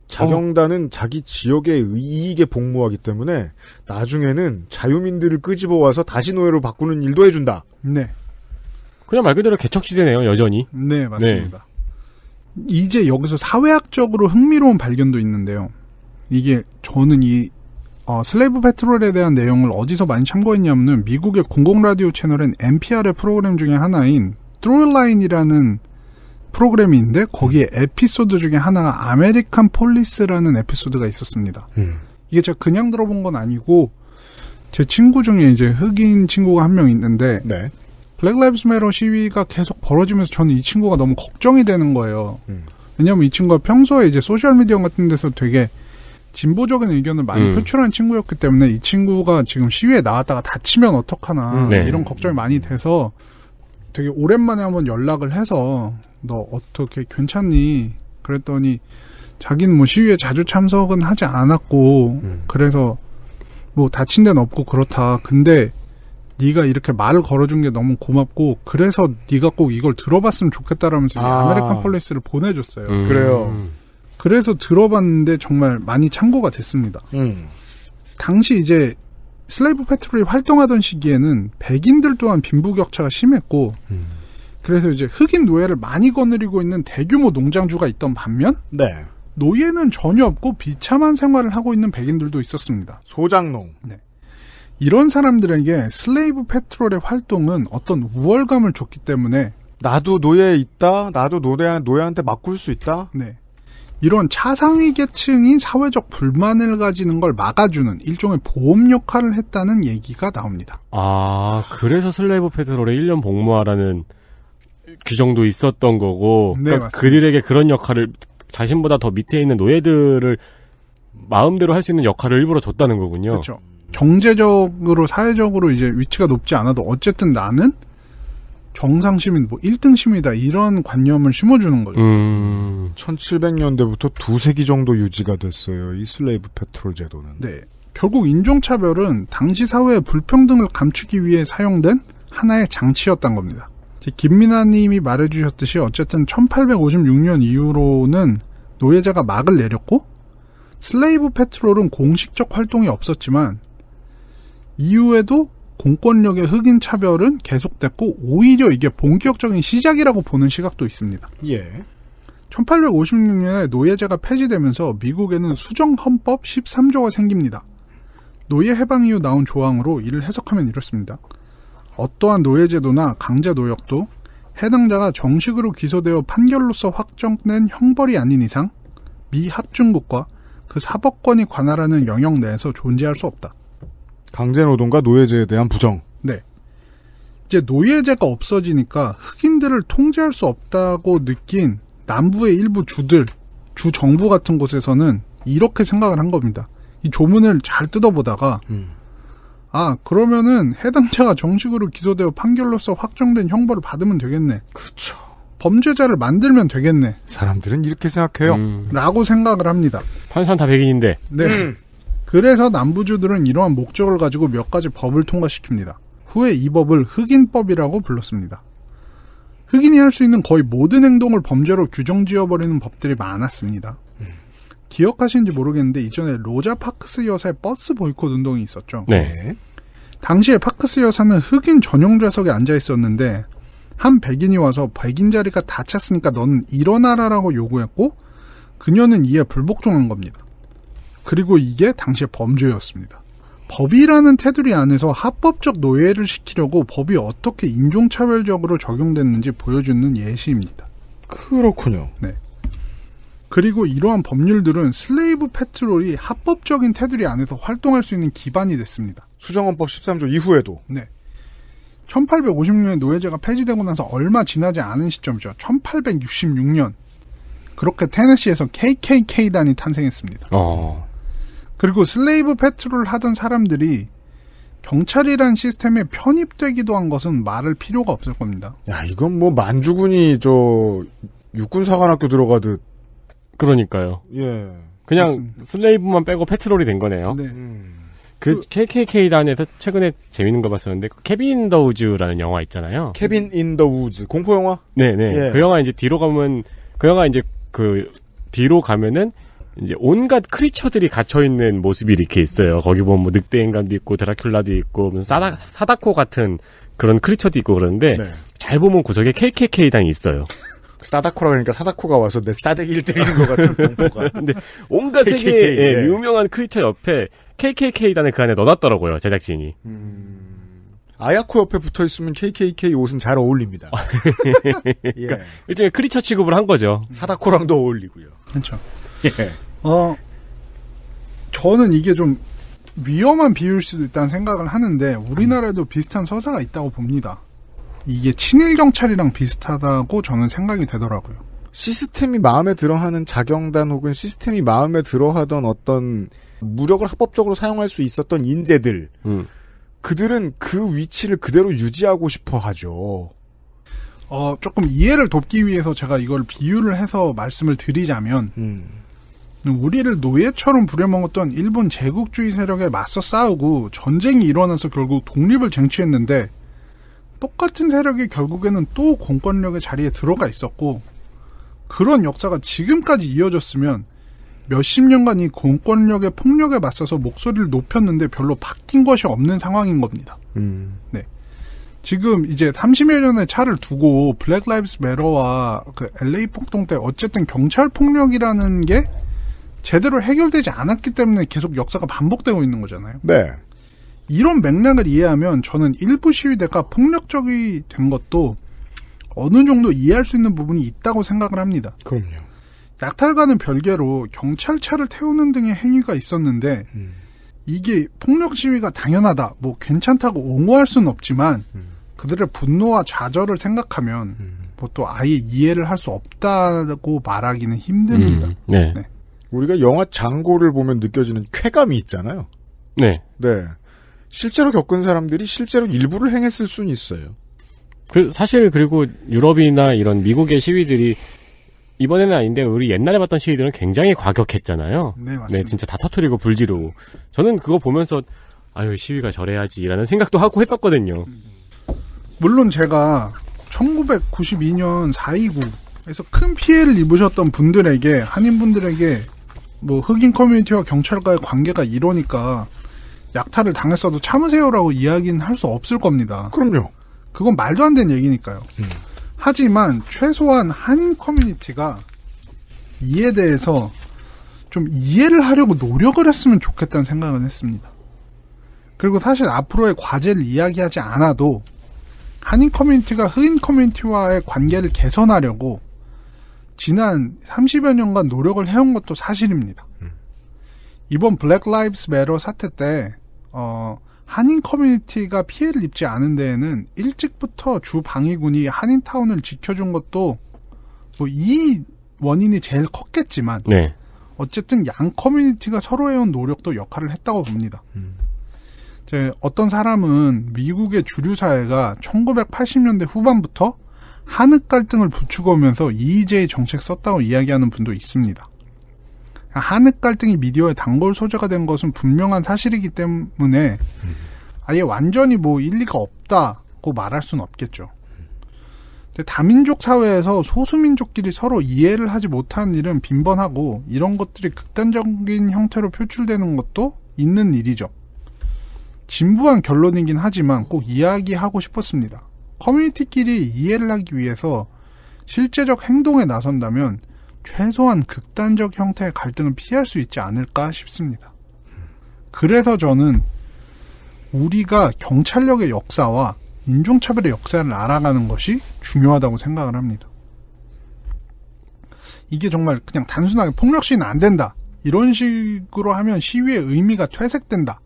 자경단은 어. 자기 지역의 이익에 복무하기 때문에 나중에는 자유민들을 끄집어와서 다시 노예로 바꾸는 일도 해준다. 네. 그냥 말 그대로 개척시대네요, 여전히. 네, 네. 맞습니다. 네. 이제 여기서 사회학적으로 흥미로운 발견도 있는데요. 이게 저는 이 어, 슬레이브 페트롤에 대한 내용을 어디서 많이 참고했냐면은 미국의 공공 라디오 채널인 NPR의 프로그램 중에 하나인 트롤라인이라는 프로그램인데 거기에 에피소드 중에 하나가 아메리칸 폴리스라는 에피소드가 있었습니다. 음. 이게 제가 그냥 들어본 건 아니고 제 친구 중에 이제 흑인 친구가 한 명 있는데 네. 블랙 라이브스 메러 시위가 계속 벌어지면서 저는 이 친구가 너무 걱정이 되는 거예요. 음. 왜냐하면 이 친구가 평소에 이제 소셜 미디어 같은 데서 되게 진보적인 의견을 많이 음. 표출한 친구였기 때문에 이 친구가 지금 시위에 나왔다가 다치면 어떡하나 음. 네. 이런 걱정이 음. 많이 돼서 되게 오랜만에 한번 연락을 해서 너 어떻게 괜찮니? 그랬더니 자기는 뭐 시위에 자주 참석은 하지 않았고 음. 그래서 뭐 다친 데는 없고 그렇다. 근데 네가 이렇게 말을 걸어준 게 너무 고맙고 그래서 네가 꼭 이걸 들어봤으면 좋겠다라면서 아. 메리칸 폴리스를 보내줬어요. 음. 그래요. 그래서 들어봤는데 정말 많이 참고가 됐습니다. 음. 당시 이제 슬레이브 패트롤이 활동하던 시기에는 백인들 또한 빈부격차가 심했고 음. 그래서 이제 흑인 노예를 많이 거느리고 있는 대규모 농장주가 있던 반면 네. 노예는 전혀 없고 비참한 생활을 하고 있는 백인들도 있었습니다. 소장농. 네. 이런 사람들에게 슬레이브 페트롤의 활동은 어떤 우월감을 줬기 때문에 나도 노예에 있다. 나도 노예 노예한테 맞꿀 수 있다. 네. 이런 차상위 계층이 사회적 불만을 가지는 걸 막아주는 일종의 보험 역할을 했다는 얘기가 나옵니다. 아, 그래서 슬레이브 페트롤에 1년 복무하라는 규정도 있었던 거고 네, 그러니까 그들에게 그런 역할을 자신보다 더 밑에 있는 노예들을 마음대로 할 수 있는 역할을 일부러 줬다는 거군요. 그렇죠. 경제적으로 사회적으로 이제 위치가 높지 않아도 어쨌든 나는 정상 시민 뭐 1등 시민이다 이런 관념을 심어주는 거죠. 음, 1700년대부터 두 세기 정도 유지가 됐어요. 이 슬레이브 페트롤 제도는. 네. 결국 인종차별은 당시 사회의 불평등을 감추기 위해 사용된 하나의 장치였던 겁니다. 김민아 님이 말해주셨듯이 어쨌든 1856년 이후로는 노예자가 막을 내렸고 슬레이브 페트롤은 공식적 활동이 없었지만 이후에도 공권력의 흑인 차별은 계속됐고 오히려 이게 본격적인 시작이라고 보는 시각도 있습니다. 예. 1856년에 노예제가 폐지되면서 미국에는 수정 헌법 13조가 생깁니다. 노예 해방 이후 나온 조항으로 이를 해석하면 이렇습니다. 어떠한 노예제도나 강제 노역도 해당자가 정식으로 기소되어 판결로서 확정된 형벌이 아닌 이상 미 합중국과 그 사법권이 관할하는 영역 내에서 존재할 수 없다. 강제노동과 노예제에 대한 부정. 네. 이제 노예제가 없어지니까 흑인들을 통제할 수 없다고 느낀 남부의 일부 주들, 주 정부 같은 곳에서는 이렇게 생각을 한 겁니다. 이 조문을 잘 뜯어보다가 음. 아 그러면은 해당자가 정식으로 기소되어 판결로서 확정된 형벌을 받으면 되겠네. 그렇죠. 범죄자를 만들면 되겠네. 사람들은 이렇게 생각해요. 음. 라고 생각을 합니다. 판사는 다 백인인데. 네. 음. 그래서 남부주들은 이러한 목적을 가지고 몇 가지 법을 통과시킵니다. 후에 이 법을 흑인법이라고 불렀습니다. 흑인이 할 수 있는 거의 모든 행동을 범죄로 규정 지어버리는 법들이 많았습니다. 음. 기억하시는지 모르겠는데 이전에 로자 파크스 여사의 버스 보이콧 운동이 있었죠. 네. 당시에 파크스 여사는 흑인 전용 좌석에 앉아 있었는데 한 백인이 와서 백인 자리가 다 찼으니까 넌 일어나라라고 요구했고 그녀는 이에 불복종한 겁니다. 그리고 이게 당시의 범죄였습니다. 법이라는 테두리 안에서 합법적 노예를 시키려고 법이 어떻게 인종차별적으로 적용됐는지 보여주는 예시입니다. 그렇군요. 네. 그리고 이러한 법률들은 슬레이브 패트롤이 합법적인 테두리 안에서 활동할 수 있는 기반이 됐습니다. 수정헌법 13조 이후에도. 네. 1856년에 노예제가 폐지되고 나서 얼마 지나지 않은 시점이죠. 1866년. 그렇게 테네시에서 KKK단이 탄생했습니다. 어. 그리고 슬레이브 패트롤 하던 사람들이 경찰이란 시스템에 편입되기도 한 것은 말할 필요가 없을 겁니다. 야, 이건 뭐 만주군이 저 육군사관학교 들어가듯. 그러니까요. 예. 그냥 맞습니다. 슬레이브만 빼고 패트롤이 된 거네요. 네. 음. 그, 그 KKK단에서 최근에 재밌는 거 봤었는데 그 케빈 인더 우즈라는 영화 있잖아요. 케빈 인더 우즈 공포 영화? 네, 네. 예. 그 영화 이제 뒤로 가면 그 영화 이제 그 뒤로 가면은 이제 온갖 크리처들이 갇혀 있는 모습이 이렇게 있어요. 거기 보면 뭐 늑대 인간도 있고 드라큘라도 있고 사다, 사다코 같은 그런 크리처도 있고 그러는데 네. 잘 보면 구석에 KKK당이 있어요. 사다코라 그러니까 사다코가 와서 내사대기를 때리는 것 같은 <laughs> 근데 온갖 세계의 예, 네. 유명한 크리처 옆에 KKK단을 그 안에 넣어놨더라고요 제작진이. 음... 아야코 옆에 붙어 있으면 KKK 옷은 잘 어울립니다. <laughs> 그러니까 예. 일종의 크리처 취급을 한 거죠. 사다코랑도 어울리고요. 그렇죠. 예. 어, 저는 이게 좀 위험한 비율일 수도 있다는 생각을 하는데 우리나라에도 비슷한 서사가 있다고 봅니다. 이게 친일 경찰이랑 비슷하다고 저는 생각이 되더라고요. 시스템이 마음에 들어하는 자경단 혹은 시스템이 마음에 들어하던 어떤 무력을 합법적으로 사용할 수 있었던 인재들 음. 그들은 그 위치를 그대로 유지하고 싶어 하죠. 어, 조금 이해를 돕기 위해서 제가 이걸 비유를 해서 말씀을 드리자면, 음. 우리를 노예처럼 부려먹었던 일본 제국주의 세력에 맞서 싸우고 전쟁이 일어나서 결국 독립을 쟁취했는데 똑같은 세력이 결국에는 또 공권력의 자리에 들어가 있었고 그런 역사가 지금까지 이어졌으면 몇십 년간 이 공권력의 폭력에 맞서서 목소리를 높였는데 별로 바뀐 것이 없는 상황인 겁니다. 음. 네. 지금 이제 30여 년의 차를 두고 블랙 라이브스 메러와 그 LA 폭동 때 어쨌든 경찰 폭력이라는 게 제대로 해결되지 않았기 때문에 계속 역사가 반복되고 있는 거잖아요. 네. 이런 맥락을 이해하면 저는 일부 시위대가 폭력적이 된 것도 어느 정도 이해할 수 있는 부분이 있다고 생각을 합니다. 그럼요. 약탈과는 별개로 경찰차를 태우는 등의 행위가 있었는데 음. 이게 폭력 시위가 당연하다, 뭐 괜찮다고 옹호할 수는 없지만 음. 그들의 분노와 좌절을 생각하면 음. 뭐또 아예 이해를 할 수 없다고 말하기는 힘듭니다. 음. 네. 네. 우리가 영화 장고를 보면 느껴지는 쾌감이 있잖아요. 네. 네. 실제로 겪은 사람들이 실제로 일부를 행했을 수는 있어요. 그 사실 그리고 유럽이나 이런 미국의 시위들이 이번에는 아닌데 우리 옛날에 봤던 시위들은 굉장히 과격했잖아요. 네, 맞습니다. 네, 진짜 다 터트리고 불지르고. 저는 그거 보면서 아유, 시위가 저래야지라는 생각도 하고 했었거든요. 물론 제가 1992년 4.29에서 큰 피해를 입으셨던 분들에게 한인분들에게 뭐 흑인 커뮤니티와 경찰과의 관계가 이러니까 약탈을 당했어도 참으세요라고 이야기는 할 수 없을 겁니다. 그럼요. 그건 말도 안 되는 얘기니까요. 음. 하지만 최소한 한인 커뮤니티가 이에 대해서 좀 이해를 하려고 노력을 했으면 좋겠다는 생각은 했습니다. 그리고 사실 앞으로의 과제를 이야기하지 않아도 한인 커뮤니티가 흑인 커뮤니티와의 관계를 개선하려고 지난 30여 년간 노력을 해온 것도 사실입니다. 음. 이번 블랙 라이브스 메러 사태 때 어, 한인 커뮤니티가 피해를 입지 않은 데에는 일찍부터 주 방위군이 한인 타운을 지켜준 것도 뭐 이 원인이 제일 컸겠지만 네. 어쨌든 양 커뮤니티가 서로 해온 노력도 역할을 했다고 봅니다. 음. 어떤 사람은 미국의 주류 사회가 1980년대 후반부터 한흑 갈등을 부추거면서 이의제의 정책 썼다고 이야기하는 분도 있습니다. 한흑 갈등이 미디어의 단골 소재가 된 것은 분명한 사실이기 때문에 아예 완전히 뭐 일리가 없다고 말할 수는 없겠죠. 다민족 사회에서 소수민족끼리 서로 이해를 하지 못하는 일은 빈번하고 이런 것들이 극단적인 형태로 표출되는 것도 있는 일이죠. 진부한 결론이긴 하지만 꼭 이야기하고 싶었습니다. 커뮤니티끼리 이해를 하기 위해서 실제적 행동에 나선다면 최소한 극단적 형태의 갈등을 피할 수 있지 않을까 싶습니다. 그래서 저는 우리가 경찰력의 역사와 인종차별의 역사를 알아가는 것이 중요하다고 생각을 합니다. 이게 정말 그냥 단순하게 폭력 시위는 안 된다. 이런 식으로 하면 시위의 의미가 퇴색된다.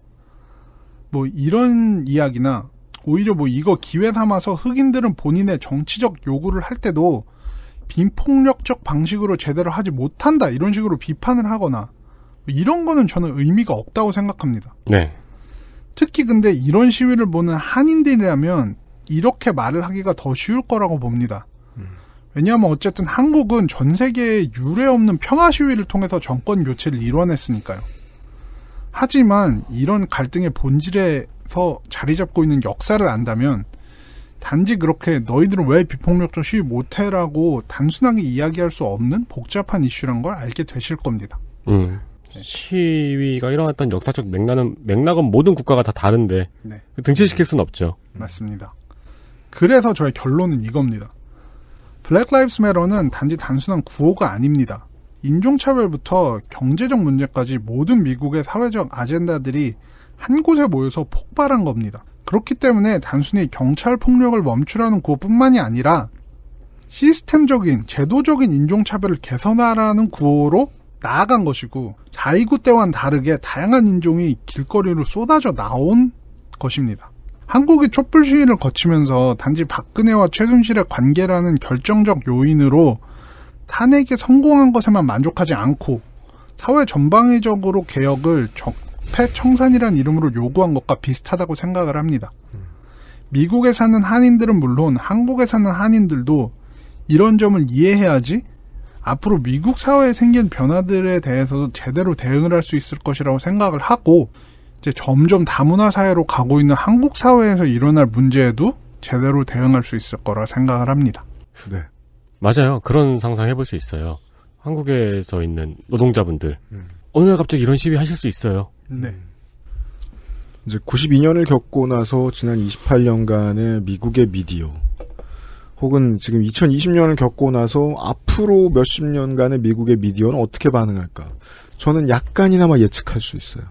뭐 이런 이야기나 오히려 뭐 이거 기회 삼아서 흑인들은 본인의 정치적 요구를 할 때도 빈폭력적 방식으로 제대로 하지 못한다 이런 식으로 비판을 하거나 이런 거는 저는 의미가 없다고 생각합니다. 네. 특히 근데 이런 시위를 보는 한인들이라면 이렇게 말을 하기가 더 쉬울 거라고 봅니다. 왜냐하면 어쨌든 한국은 전 세계에 유례 없는 평화 시위를 통해서 정권 교체를 이뤄냈으니까요. 하지만 이런 갈등의 본질에 시 자리 잡고 있는 역사를 안다면 단지 그렇게 너희들은 왜 비폭력적 시위 못해라고 단순하게 이야기할 수 없는 복잡한 이슈란 걸 알게 되실 겁니다. 음. 네. 시위가 일어났던 역사적 맥락은, 맥락은 모든 국가가 다 다른데 네. 등치시킬 수는 없죠. 맞습니다. 그래서 저의 결론은 이겁니다. 블랙 라이브스 메러는 단지 단순한 구호가 아닙니다. 인종차별부터 경제적 문제까지 모든 미국의 사회적 아젠다들이 한 곳에 모여서 폭발한 겁니다. 그렇기 때문에 단순히 경찰 폭력을 멈추라는 구호뿐만이 아니라 시스템적인 제도적인 인종차별을 개선하라는 구호로 나아간 것이고 자이구 때와는 다르게 다양한 인종이 길거리로 쏟아져 나온 것입니다. 한국이 촛불 시위를 거치면서 단지 박근혜와 최순실의 관계라는 결정적 요인으로 탄핵에 성공한 것에만 만족하지 않고 사회 전방위적으로 개혁을 적, 폐청산이란 이름으로 요구한 것과 비슷하다고 생각을 합니다. 미국에 사는 한인들은 물론 한국에 사는 한인들도 이런 점을 이해해야지 앞으로 미국 사회에 생긴 변화들에 대해서도 제대로 대응을 할 수 있을 것이라고 생각을 하고 이제 점점 다문화 사회로 가고 있는 한국 사회에서 일어날 문제에도 제대로 대응할 수 있을 거라 생각을 합니다. 네. 맞아요. 그런 상상 해볼 수 있어요. 한국에서 있는 노동자분들. 음. 어느 날 갑자기 이런 시위 하실 수 있어요. 네. 음. 이제 92년을 겪고 나서 지난 28년간의 미국의 미디어 혹은 지금 2020년을 겪고 나서 앞으로 몇십 년간의 미국의 미디어는 어떻게 반응할까? 저는 약간이나마 예측할 수 있어요.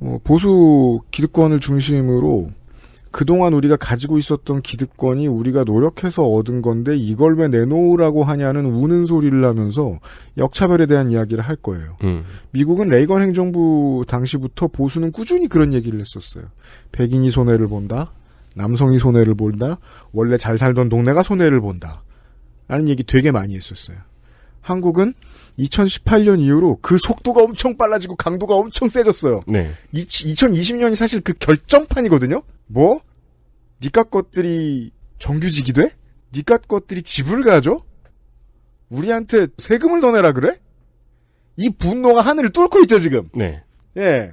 어, 보수 기득권을 중심으로 그동안 우리가 가지고 있었던 기득권이 우리가 노력해서 얻은 건데 이걸 왜 내놓으라고 하냐는 우는 소리를 하면서 역차별에 대한 이야기를 할 거예요. 음. 미국은 레이건 행정부 당시부터 보수는 꾸준히 그런 얘기를 했었어요. 백인이 손해를 본다. 남성이 손해를 본다. 원래 잘 살던 동네가 손해를 본다. 라는 얘기 되게 많이 했었어요. 한국은 2018년 이후로 그 속도가 엄청 빨라지고 강도가 엄청 세졌어요. 네. 2020년이 사실 그 결정판이거든요. 뭐? 니깟 것들이 정규직이 돼? 니깟 것들이 집을 가져? 우리한테 세금을 더 내라 그래? 이 분노가 하늘을 뚫고 있죠 지금. 네. 예.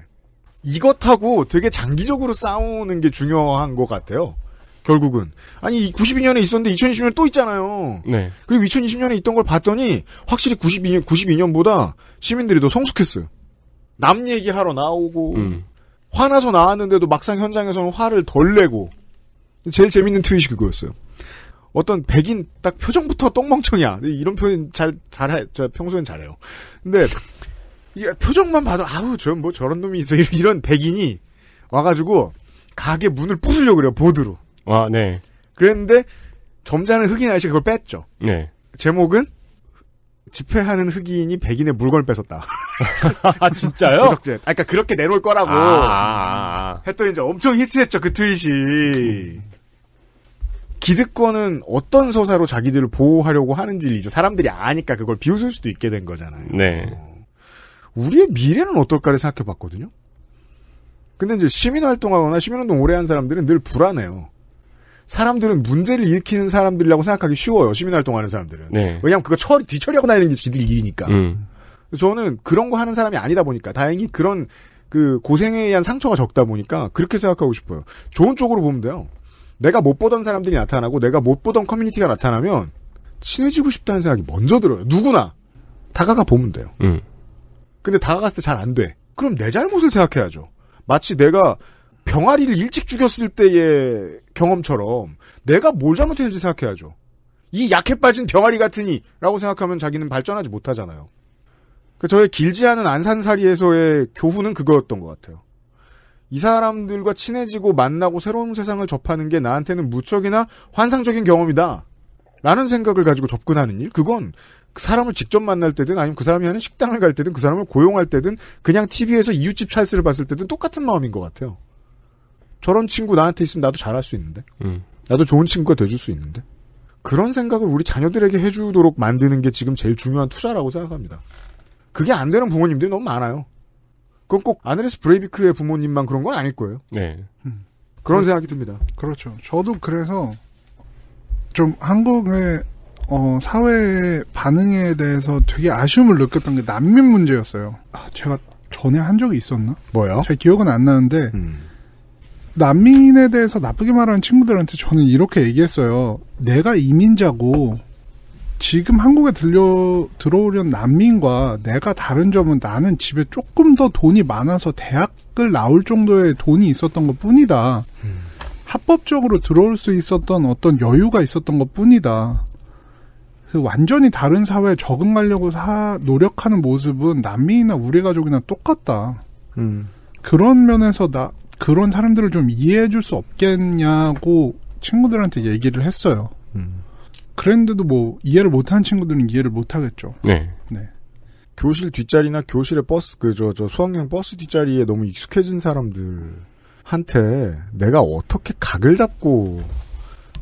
이것하고 되게 장기적으로 싸우는 게 중요한 것 같아요. 결국은 아니 92년에 있었는데 2020년 또 있잖아요. 네. 그리고 2020년에 있던 걸 봤더니 확실히 92년 92년보다 시민들이 더 성숙했어요. 남 얘기하러 나오고 음. 화나서 나왔는데도 막상 현장에서는 화를 덜 내고 제일 재밌는 트윗이 그거였어요. 어떤 백인 딱 표정부터 똥멍청이야. 이런 표현 잘 잘해. 저 평소엔 잘해요. 근데 이 표정만 봐도 아우 저 뭐 저런 놈이 있어 이런 백인이 와가지고 가게 문을 부수려 고 그래요 보드로. 아 네. 그랬는데 점잖은 흑인 아저씨가 그걸 뺐죠. 네. 제목은 집회하는 흑인이 백인의 물건을 뺏었다. <laughs> 아, 진짜요? 아, 그러니까 그렇게 내놓을 거라고. 아, 아, 아~ 했더니 이제 엄청 히트했죠, 그 트윗이. 기득권은 어떤 서사로 자기들을 보호하려고 하는지를 이제 사람들이 아니까 그걸 비웃을 수도 있게 된 거잖아요. 네. 어. 우리의 미래는 어떨까를 생각해 봤거든요. 근데 이제 시민활동하거나 시민운동 오래 한 사람들은 늘 불안해요. 사람들은 문제를 일으키는 사람들이라고 생각하기 쉬워요. 시민활동하는 사람들은. 네. 왜냐하면 그거 처리, 뒤처리하고 다니는 게 지들 일이니까. 음. 저는 그런 거 하는 사람이 아니다 보니까 다행히 그런 그 고생에 의한 상처가 적다 보니까 그렇게 생각하고 싶어요. 좋은 쪽으로 보면 돼요. 내가 못 보던 사람들이 나타나고 내가 못 보던 커뮤니티가 나타나면 친해지고 싶다는 생각이 먼저 들어요. 누구나 다가가 보면 돼요. 음. 근데 다가갔을 때 잘 안 돼. 그럼 내 잘못을 생각해야죠. 마치 내가 병아리를 일찍 죽였을 때의 경험처럼 내가 뭘 잘못했는지 생각해야죠. 이 약해 빠진 병아리 같으니 라고 생각하면 자기는 발전하지 못하잖아요. 그 저의 길지 않은 안산사리에서의 교훈은 그거였던 것 같아요. 이 사람들과 친해지고 만나고 새로운 세상을 접하는 게 나한테는 무척이나 환상적인 경험이다. 라는 생각을 가지고 접근하는 일, 그건 그 사람을 직접 만날 때든 아니면 그 사람이 하는 식당을 갈 때든 그 사람을 고용할 때든 그냥 TV에서 이웃집 찰스를 봤을 때든 똑같은 마음인 것 같아요. 저런 친구 나한테 있으면 나도 잘할 수 있는데. 음. 나도 좋은 친구가 돼줄 수 있는데. 그런 생각을 우리 자녀들에게 해주도록 만드는 게 지금 제일 중요한 투자라고 생각합니다. 그게 안 되는 부모님들이 너무 많아요. 그건 꼭 아네레스 브레이비크의 부모님만 그런 건 아닐 거예요. 네. 음. 그런 생각이 듭니다. 그렇죠. 저도 그래서 좀 한국의 어, 사회의 반응에 대해서 되게 아쉬움을 느꼈던 게 난민 문제였어요. 아, 제가 전에 한 적이 있었나? 뭐요? 제 기억은 안 나는데 음. 난민에 대해서 나쁘게 말하는 친구들한테 저는 이렇게 얘기했어요. 내가 이민자고 지금 한국에 들려 들어오려는 난민과 내가 다른 점은 나는 집에 조금 더 돈이 많아서 대학을 나올 정도의 돈이 있었던 것 뿐이다. 음. 합법적으로 들어올 수 있었던 어떤 여유가 있었던 것 뿐이다. 그 완전히 다른 사회에 적응하려고 사, 노력하는 모습은 난민이나 우리 가족이나 똑같다. 음. 그런 면에서 나, 그런 사람들을 좀 이해해 줄 수 없겠냐고 친구들한테 얘기를 했어요. 음. 그랬는데도 뭐 이해를 못하는 친구들은 이해를 못하겠죠. 네. 네. 교실 뒷자리나 교실의 버스 그저저 수학여행 버스 뒷자리에 너무 익숙해진 사람들한테 내가 어떻게 각을 잡고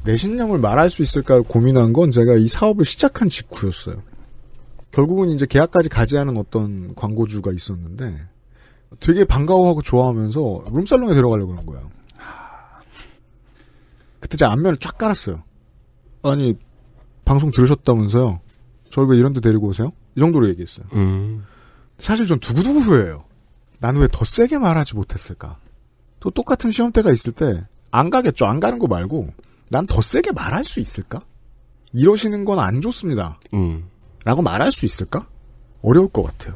내 신념을 말할 수 있을까를 고민한 건 제가 이 사업을 시작한 직후였어요. 결국은 이제 계약까지 가지 않은 어떤 광고주가 있었는데 되게 반가워하고 좋아하면서 룸살롱에 들어가려고 그런 거야. 그때 제 안면을 쫙 깔았어요. 아니 방송 들으셨다면서요? 저를 왜 이런 데 데리고 오세요? 이 정도로 얘기했어요. 음. 사실 전두구두구 후회해요. 난 왜 더 세게 말하지 못했을까? 또 똑같은 시험 때가 있을 때 안 가겠죠. 안 가는 거 말고 난 더 세게 말할 수 있을까? 이러시는 건 안 좋습니다. 음. 라고 말할 수 있을까? 어려울 것 같아요.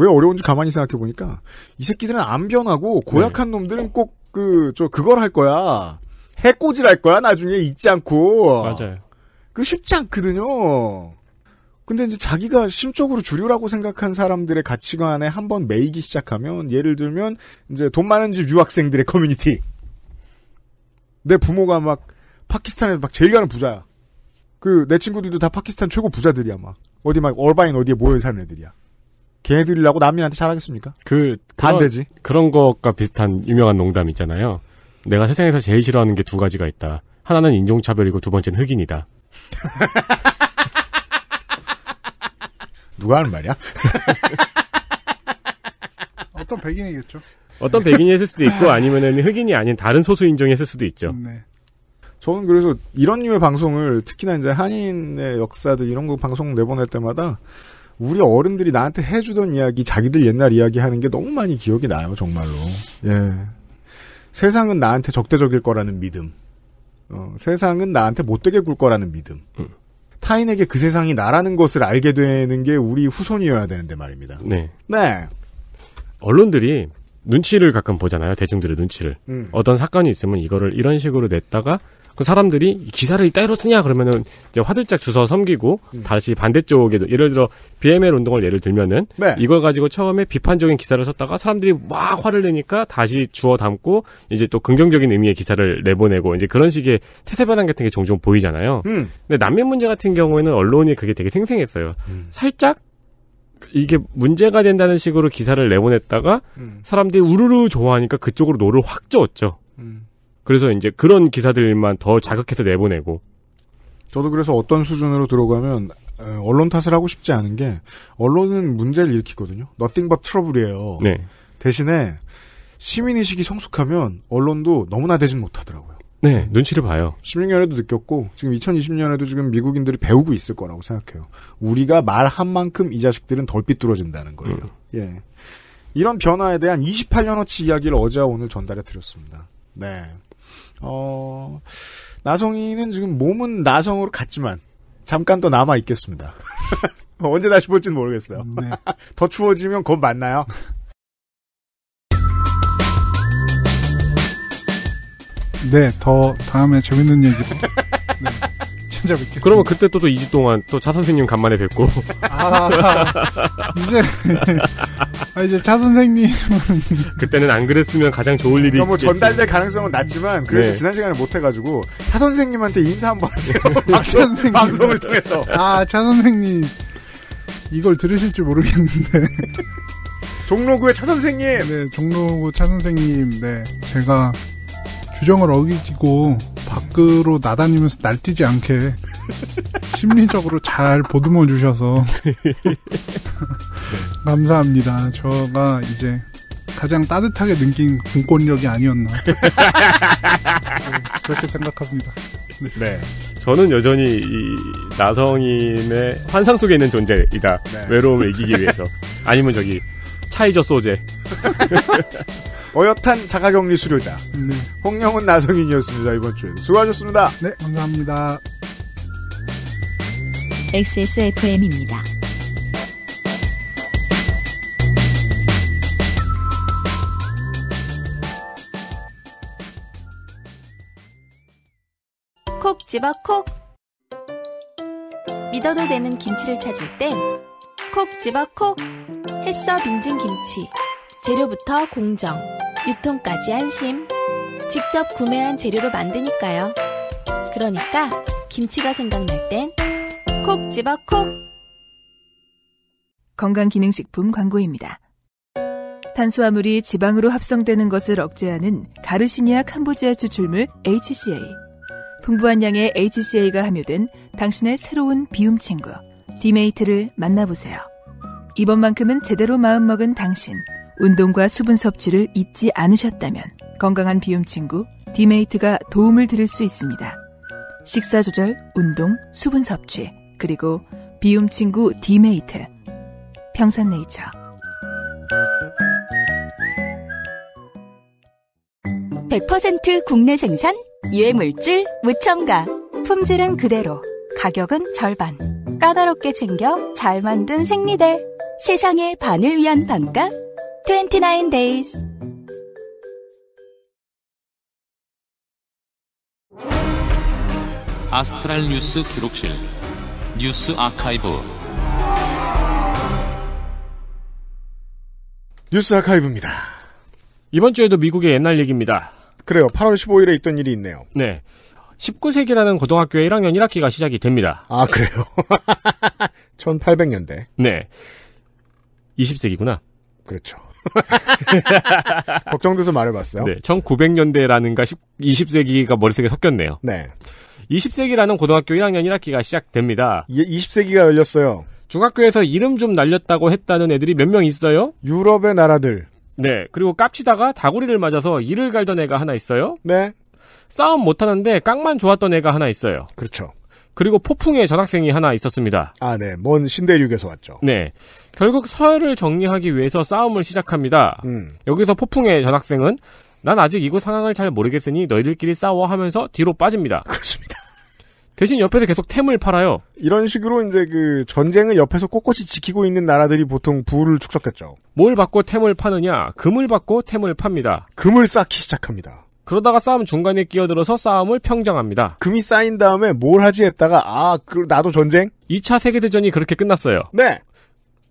왜 어려운지 가만히 생각해 보니까 이 새끼들은 안 변하고 고약한 네. 놈들은 꼭 그 저 그걸 할 거야. 해꼬질 할 거야 나중에 잊지 않고. 맞아요. 그 쉽지 않거든요. 근데 이제 자기가 심적으로 주류라고 생각한 사람들의 가치관에 한번 매이기 시작하면 예를 들면 이제 돈 많은 집 유학생들의 커뮤니티. 내 부모가 막 파키스탄에 막 제일 가는 부자야. 그 내 친구들도 다 파키스탄 최고 부자들이야 막. 어디 막 얼바인 어디에 모여 사는 애들이야. 걔네들이라고 난민한테 잘하겠습니까? 그 그런, 반대지. 그런 것과 비슷한 유명한 농담 있잖아요. 내가 세상에서 제일 싫어하는 게 두 가지가 있다. 하나는 인종차별이고 두 번째는 흑인이다. 누가 하는 말이야? <laughs> 어떤 백인이겠죠. 어떤 백인이 했을 수도 있고 아니면은 흑인이 아닌 다른 소수 인종이 했을 수도 있죠. 네. 저는 그래서 이런 류의 방송을 특히나 이제 한인의 역사들 이런 거 방송 내보낼 때마다 우리 어른들이 나한테 해주던 이야기, 자기들 옛날 이야기 하는 게 너무 많이 기억이 나요, 정말로. 예. 세상은 나한테 적대적일 거라는 믿음. 어, 세상은 나한테 못되게 굴 거라는 믿음. 음. 타인에게 그 세상이 나라는 것을 알게 되는 게 우리 후손이어야 되는데 말입니다. 네. 네. 언론들이 눈치를 가끔 보잖아요. 대중들의 눈치를. 음. 어떤 사건이 있으면 이거를 이런 식으로 냈다가 그 사람들이 기사를 이따로 쓰냐 그러면은 이제 화들짝 주서 섬기고 음. 다시 반대쪽에 도 예를 들어 BML 운동을 예를 들면은 네. 이걸 가지고 처음에 비판적인 기사를 썼다가 사람들이 막 화를 내니까 다시 주워 담고 이제 또 긍정적인 의미의 기사를 내보내고 이제 그런 식의 태세 변환 같은 게 종종 보이잖아요. 음. 근데 난민 문제 같은 경우에는 언론이 그게 되게 생생했어요. 음. 살짝 이게 문제가 된다는 식으로 기사를 내보냈다가 음. 사람들이 우르르 좋아하니까 그쪽으로 노를 확 저었죠. 음. 그래서 이제 그런 기사들만 더 자극해서 내보내고. 저도 그래서 어떤 수준으로 들어가면 언론 탓을 하고 싶지 않은 게 언론은 문제를 일으키거든요. nothing but trouble이에요. 네. 대신에 시민 의식이 성숙하면 언론도 너무나 되진 못하더라고요. 네, 눈치를 봐요. 16년에도 느꼈고 지금 2020년에도 지금 미국인들이 배우고 있을 거라고 생각해요. 우리가 말한 만큼 이 자식들은 덜 삐뚤어진다는 거예요. 음. 예. 이런 변화에 대한 28년어치 이야기를 어제와 오늘 전달해 드렸습니다. 네. 어, 나성이는 지금 몸은 나성으로 갔지만 잠깐 또 남아 있겠습니다. <laughs> 언제 다시 볼지는 모르겠어요. 네. <laughs> 더 추워지면 곧 만나요. 네, 더 다음에 재밌는 얘기 <laughs> 네. 찾아뵙겠습 그러면 그때 또, 2주 동안 또 차 선생님 간만에 뵙고. 아, 이제, 아, 아, 이제 차 선생님은. 그때는 안 그랬으면 가장 좋을 일이 너무 그러니까 뭐 있겠지. 전달될 가능성은 낮지만, 그래도 네. 지난 시간에 못해가지고, 차 선생님한테 인사 한번 하세요. 박 <laughs> 네. 아, 선생님. 방송을 통해서. 아, 차 선생님. 이걸 들으실 줄 모르겠는데. 종로구의 차 선생님. 네, 종로구 차 선생님. 네, 제가 규정을 어기고 밖으로 그 나다니면서 날뛰지 않게 심리적으로 잘 보듬어 주셔서 <laughs> 감사합니다. 저가 이제 가장 따뜻하게 느낀 공권력이 아니었나 네, 그렇게 생각합니다. 네. 저는 여전히 이 나성인의 환상 속에 있는 존재이다. 네. 외로움을 이기기 위해서. 아니면 저기 차이저 소재. <laughs> 어엿한 자가격리 수료자 네. 홍영훈 나성인이었습니다. 이번 주에도 수고하셨습니다. 네, 감사합니다. XSFM입니다. 콕 집어 콕 믿어도 되는 김치를 찾을 땐 콕 집어 콕 햇서 빙진 김치 재료부터 공정, 유통까지 안심. 직접 구매한 재료로 만드니까요. 그러니까 김치가 생각날 땐 콕 집어 콕! 건강기능식품 광고입니다. 탄수화물이 지방으로 합성되는 것을 억제하는 가르시니아 캄보지아 추출물 HCA. 풍부한 양의 HCA가 함유된 당신의 새로운 비움 친구, 디메이트를 만나보세요. 이번만큼은 제대로 마음먹은 당신. 운동과 수분 섭취를 잊지 않으셨다면 건강한 비움 친구 디메이트가 도움을 드릴 수 있습니다. 식사 조절, 운동, 수분 섭취, 그리고 비움 친구 디메이트. 평산네이처. 100% 국내 생산, 유해물질, 무첨가. 품질은 그대로, 가격은 절반. 까다롭게 챙겨 잘 만든 생리대. 세상의 반을 위한 반값. 29 days. 아스트랄 뉴스 기록실 뉴스 아카이브 뉴스 아카이브입니다. 이번 주에도 미국의 옛날 얘기입니다. 그래요. 8월 15일에 있던 일이 있네요. 네. 19세기라는 고등학교의 1학년 1학기가 시작이 됩니다. 아, 그래요? 1800년대. <laughs> 네. 20세기구나. 그렇죠. <laughs> 걱정돼서 말해봤어요. 네, 1900년대라는가 20세기가 머릿속에 섞였네요. 네. 20세기라는 고등학교 1학년 1학기가 시작됩니다. 예, 20세기가 열렸어요. 중학교에서 이름 좀 날렸다고 했다는 애들이 몇 명 있어요? 유럽의 나라들. 네. 그리고 깝치다가 다구리를 맞아서 이를 갈던 애가 하나 있어요. 네. 싸움 못하는데 깡만 좋았던 애가 하나 있어요. 그렇죠. 그리고 폭풍의 전학생이 하나 있었습니다. 아, 네. 먼 신대륙에서 왔죠. 네. 결국 서열을 정리하기 위해서 싸움을 시작합니다. 음. 여기서 폭풍의 전학생은 난 아직 이곳 상황을 잘 모르겠으니 너희들끼리 싸워 하면서 뒤로 빠집니다. <laughs> 그렇습니다. 대신 옆에서 계속 템을 팔아요. 이런 식으로 이제 그 전쟁을 옆에서 꼿꼿이 지키고 있는 나라들이 보통 부를 축적했죠. 뭘 받고 템을 파느냐? 금을 받고 템을 팝니다. 금을 쌓기 시작합니다. 그러다가 싸움 중간에 끼어들어서 싸움을 평정합니다. 금이 쌓인 다음에 뭘 하지 했다가 아, 그 나도 전쟁? 2차 세계대전이 그렇게 끝났어요. 네.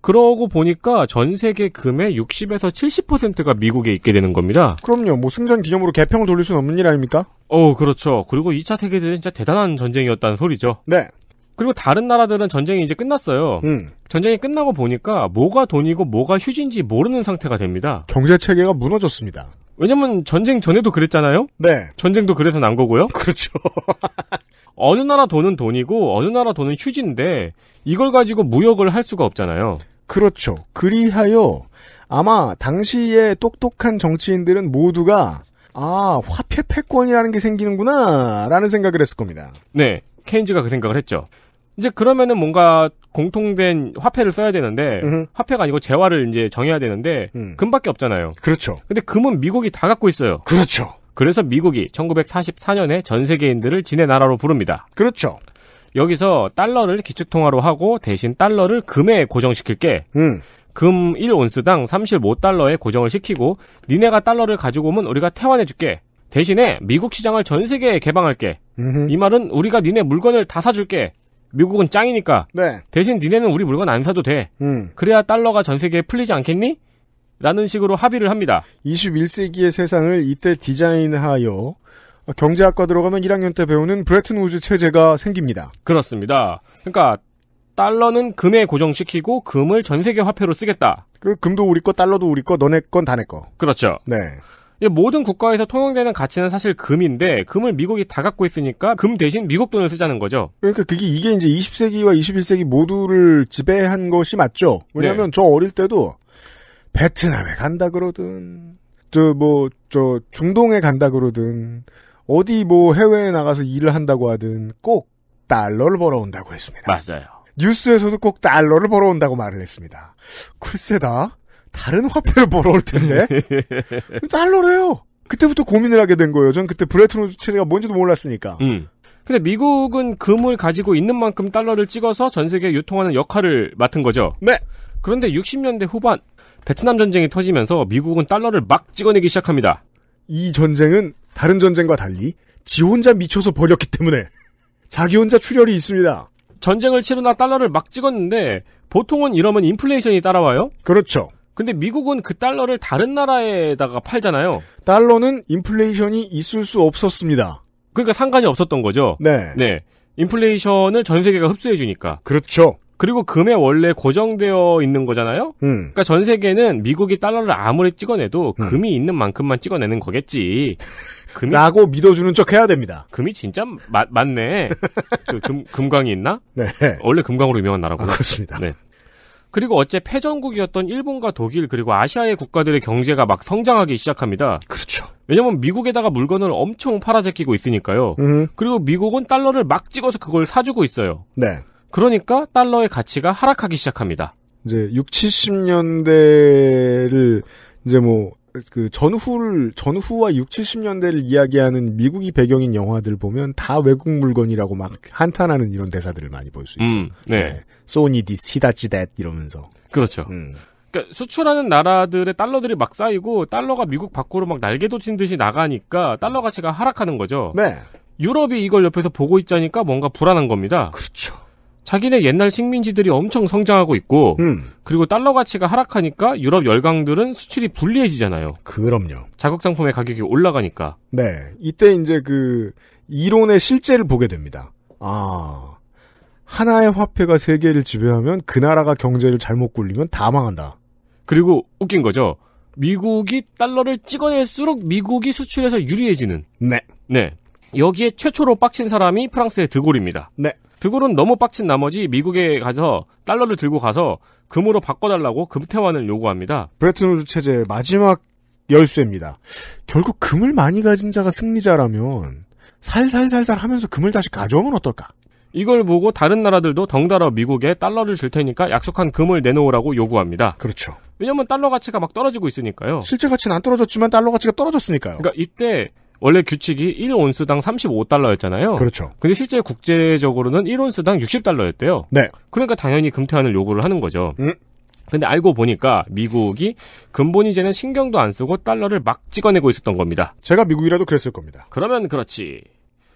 그러고 보니까 전 세계 금의 60에서 70%가 미국에 있게 되는 겁니다. 그럼요. 뭐 승전 기념으로 개평을 돌릴 수는 없는 일 아닙니까? 어, 그렇죠. 그리고 2차 세계대전 진짜 대단한 전쟁이었다는 소리죠. 네. 그리고 다른 나라들은 전쟁이 이제 끝났어요. 음. 전쟁이 끝나고 보니까 뭐가 돈이고 뭐가 휴지인지 모르는 상태가 됩니다. 경제 체계가 무너졌습니다. 왜냐면 전쟁 전에도 그랬잖아요. 네. 전쟁도 그래서 난 거고요. 그렇죠. <laughs> 어느 나라 돈은 돈이고 어느 나라 돈은 휴지인데 이걸 가지고 무역을 할 수가 없잖아요. 그렇죠. 그리하여 아마 당시의 똑똑한 정치인들은 모두가 아 화폐 패권이라는 게 생기는구나라는 생각을 했을 겁니다. 네, 케인즈가 그 생각을 했죠. 이제 그러면은 뭔가 공통된 화폐를 써야 되는데 으흠. 화폐가 아니고 재화를 이제 정해야 되는데 음. 금밖에 없잖아요. 그렇죠. 근데 금은 미국이 다 갖고 있어요. 그렇죠. 그래서 미국이 1944년에 전 세계인들을 진의 나라로 부릅니다. 그렇죠. 여기서 달러를 기축통화로 하고 대신 달러를 금에 고정시킬게. 음. 금 1온스당 35달러에 고정을 시키고 니네가 달러를 가지고 오면 우리가 태환해줄게. 대신에 미국 시장을 전 세계에 개방할게. 음흠. 이 말은 우리가 니네 물건을 다 사줄게. 미국은 짱이니까. 네. 대신 니네는 우리 물건 안 사도 돼. 음. 그래야 달러가 전 세계에 풀리지 않겠니? 라는 식으로 합의를 합니다. 21세기의 세상을 이때 디자인하여 경제학과 들어가면 1학년 때 배우는 브레튼 우즈 체제가 생깁니다. 그렇습니다. 그러니까 달러는 금에 고정시키고 금을 전 세계 화폐로 쓰겠다. 그 금도 우리 거, 달러도 우리 거, 너네 건 다내 거. 그렇죠. 네. 모든 국가에서 통용되는 가치는 사실 금인데 금을 미국이 다 갖고 있으니까 금 대신 미국 돈을 쓰자는 거죠. 그러니까 그게 이게 이제 20세기와 21세기 모두를 지배한 것이 맞죠. 왜냐하면 네. 저 어릴 때도 베트남에 간다 그러든 저뭐저 뭐 중동에 간다 그러든 어디 뭐 해외에 나가서 일을 한다고 하든 꼭 달러를 벌어온다고 했습니다. 맞아요. 뉴스에서도 꼭 달러를 벌어온다고 말을 했습니다. 글쎄다. 다른 화폐를 <laughs> 벌어올 텐데. <laughs> 달러래요. 그때부터 고민을 하게 된 거예요. 전 그때 브레트론즈 체제가 뭔지도 몰랐으니까. 음. 근데 미국은 금을 가지고 있는 만큼 달러를 찍어서 전 세계에 유통하는 역할을 맡은 거죠. 네. 그런데 60년대 후반 베트남 전쟁이 터지면서 미국은 달러를 막 찍어내기 시작합니다. 이 전쟁은 다른 전쟁과 달리 지 혼자 미쳐서 버렸기 때문에 자기 혼자 출혈이 있습니다. 전쟁을 치르나 달러를 막 찍었는데 보통은 이러면 인플레이션이 따라와요? 그렇죠. 근데 미국은 그 달러를 다른 나라에다가 팔잖아요. 달러는 인플레이션이 있을 수 없었습니다. 그러니까 상관이 없었던 거죠. 네. 네. 인플레이션을 전 세계가 흡수해 주니까. 그렇죠. 그리고 금에 원래 고정되어 있는 거잖아요. 음. 그러니까 전 세계는 미국이 달러를 아무리 찍어내도 음. 금이 있는 만큼만 찍어내는 거겠지. <laughs> 금이? 라고 믿어주는 척 해야 됩니다. 금이 진짜 마, 맞네. 그 금, 금광이 있나? 네. 원래 금광으로 유명한 나라구나. 아, 그렇습니다. 네. 그리고 어째 패전국이었던 일본과 독일 그리고 아시아의 국가들의 경제가 막 성장하기 시작합니다. 그렇죠. 왜냐면 미국에다가 물건을 엄청 팔아제끼고 있으니까요. 음. 그리고 미국은 달러를 막 찍어서 그걸 사주고 있어요. 네. 그러니까 달러의 가치가 하락하기 시작합니다. 이제 6, 70년대를 이제 뭐그 전후를 전후와 6, 70년대를 이야기하는 미국이 배경인 영화들 보면 다 외국 물건이라고 막 한탄하는 이런 대사들을 많이 볼 수 있어요. 음, 네. 네. 소니 디스 히다치 댓 이러면서. 그렇죠. 음. 그러니까 수출하는 나라들의 달러들이 막 쌓이고 달러가 미국 밖으로 막날개돋친 듯이 나가니까 달러 가치가 하락하는 거죠. 네. 유럽이 이걸 옆에서 보고 있자니까 뭔가 불안한 겁니다. 그렇죠. 자기네 옛날 식민지들이 엄청 성장하고 있고 음. 그리고 달러 가치가 하락하니까 유럽 열강들은 수출이 불리해지잖아요. 그럼요. 자국 상품의 가격이 올라가니까. 네. 이때 이제 그 이론의 실제를 보게 됩니다. 아. 하나의 화폐가 세계를 지배하면 그 나라가 경제를 잘못 굴리면 다 망한다. 그리고 웃긴 거죠. 미국이 달러를 찍어낼수록 미국이 수출해서 유리해지는. 네. 네. 여기에 최초로 빡친 사람이 프랑스의 드골입니다. 네. 드골은 너무 빡친 나머지 미국에 가서 달러를 들고 가서 금으로 바꿔달라고 금태환을 요구합니다. 브레트 우즈 체제의 마지막 열쇠입니다. 결국 금을 많이 가진 자가 승리자라면 살살살살 하면서 금을 다시 가져오면 어떨까? 이걸 보고 다른 나라들도 덩달아 미국에 달러를 줄 테니까 약속한 금을 내놓으라고 요구합니다. 그렇죠. 왜냐면 달러 가치가 막 떨어지고 있으니까요. 실제 가치는 안 떨어졌지만 달러 가치가 떨어졌으니까요. 그러니까 이때 원래 규칙이 1온스당 35달러였잖아요. 그렇죠. 근데 실제 국제적으로는 1온스당 60달러였대요. 네. 그러니까 당연히 금태환을 요구를 하는 거죠. 음. 근데 알고 보니까 미국이 근본 이제는 신경도 안 쓰고 달러를 막 찍어내고 있었던 겁니다. 제가 미국이라도 그랬을 겁니다. 그러면 그렇지.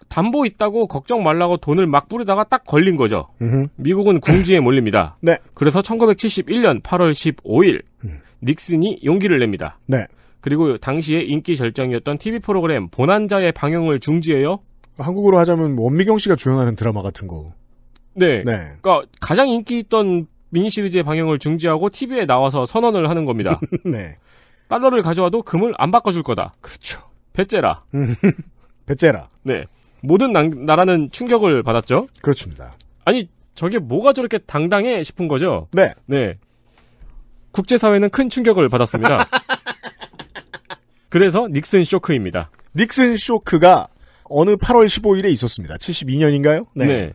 담보 있다고 걱정 말라고 돈을 막 뿌리다가 딱 걸린 거죠. 으흠. 미국은 궁지에 몰립니다. 네. 그래서 1971년 8월 15일 음. 닉슨이 용기를 냅니다. 네. 그리고 당시에 인기 절정이었던 TV 프로그램 보난자의 방영을 중지해요. 한국으로 하자면 뭐 원미경 씨가 주연하는 드라마 같은 거. 네. 네. 그러니까 가장 인기 있던 미니 시리즈의 방영을 중지하고 TV에 나와서 선언을 하는 겁니다. <laughs> 네. 달러를 가져와도 금을 안 바꿔줄 거다. 그렇죠. 배째라. <laughs> 배째라. 네. 모든 난, 나라는 충격을 받았죠. 그렇습니다. 아니 저게 뭐가 저렇게 당당해 싶은 거죠. 네. 네. 국제사회는 큰 충격을 받았습니다. <laughs> 그래서 닉슨 쇼크입니다. 닉슨 쇼크가 어느 8월 15일에 있었습니다. 72년인가요? 네. 네.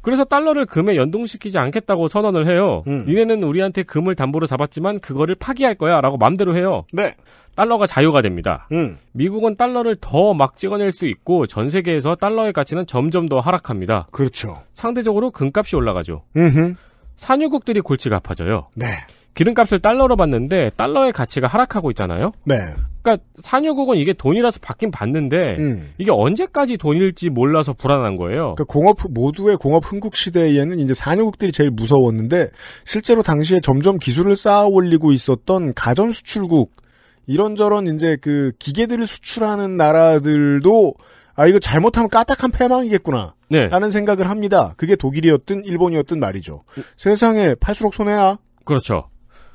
그래서 달러를 금에 연동시키지 않겠다고 선언을 해요. 음. 니네는 우리한테 금을 담보로 잡았지만 그거를 파기할 거야 라고 맘대로 해요. 네. 달러가 자유가 됩니다. 음. 미국은 달러를 더 막 찍어낼 수 있고 전 세계에서 달러의 가치는 점점 더 하락합니다. 그렇죠. 상대적으로 금값이 올라가죠. 음흠. 산유국들이 골치가 아파져요. 네. 기름값을 달러로 받는데 달러의 가치가 하락하고 있잖아요. 네. 그러니까 산유국은 이게 돈이라서 받긴 받는데 음. 이게 언제까지 돈일지 몰라서 불안한 거예요. 그러니까 공업 모두의 공업 흥국 시대에는 이제 산유국들이 제일 무서웠는데 실제로 당시에 점점 기술을 쌓아 올리고 있었던 가전 수출국 이런저런 이제 그 기계들을 수출하는 나라들도 아 이거 잘못하면 까딱한 패망이겠구나 네. 라는 생각을 합니다. 그게 독일이었든 일본이었든 말이죠. 세상에 팔수록 손해야. 그렇죠.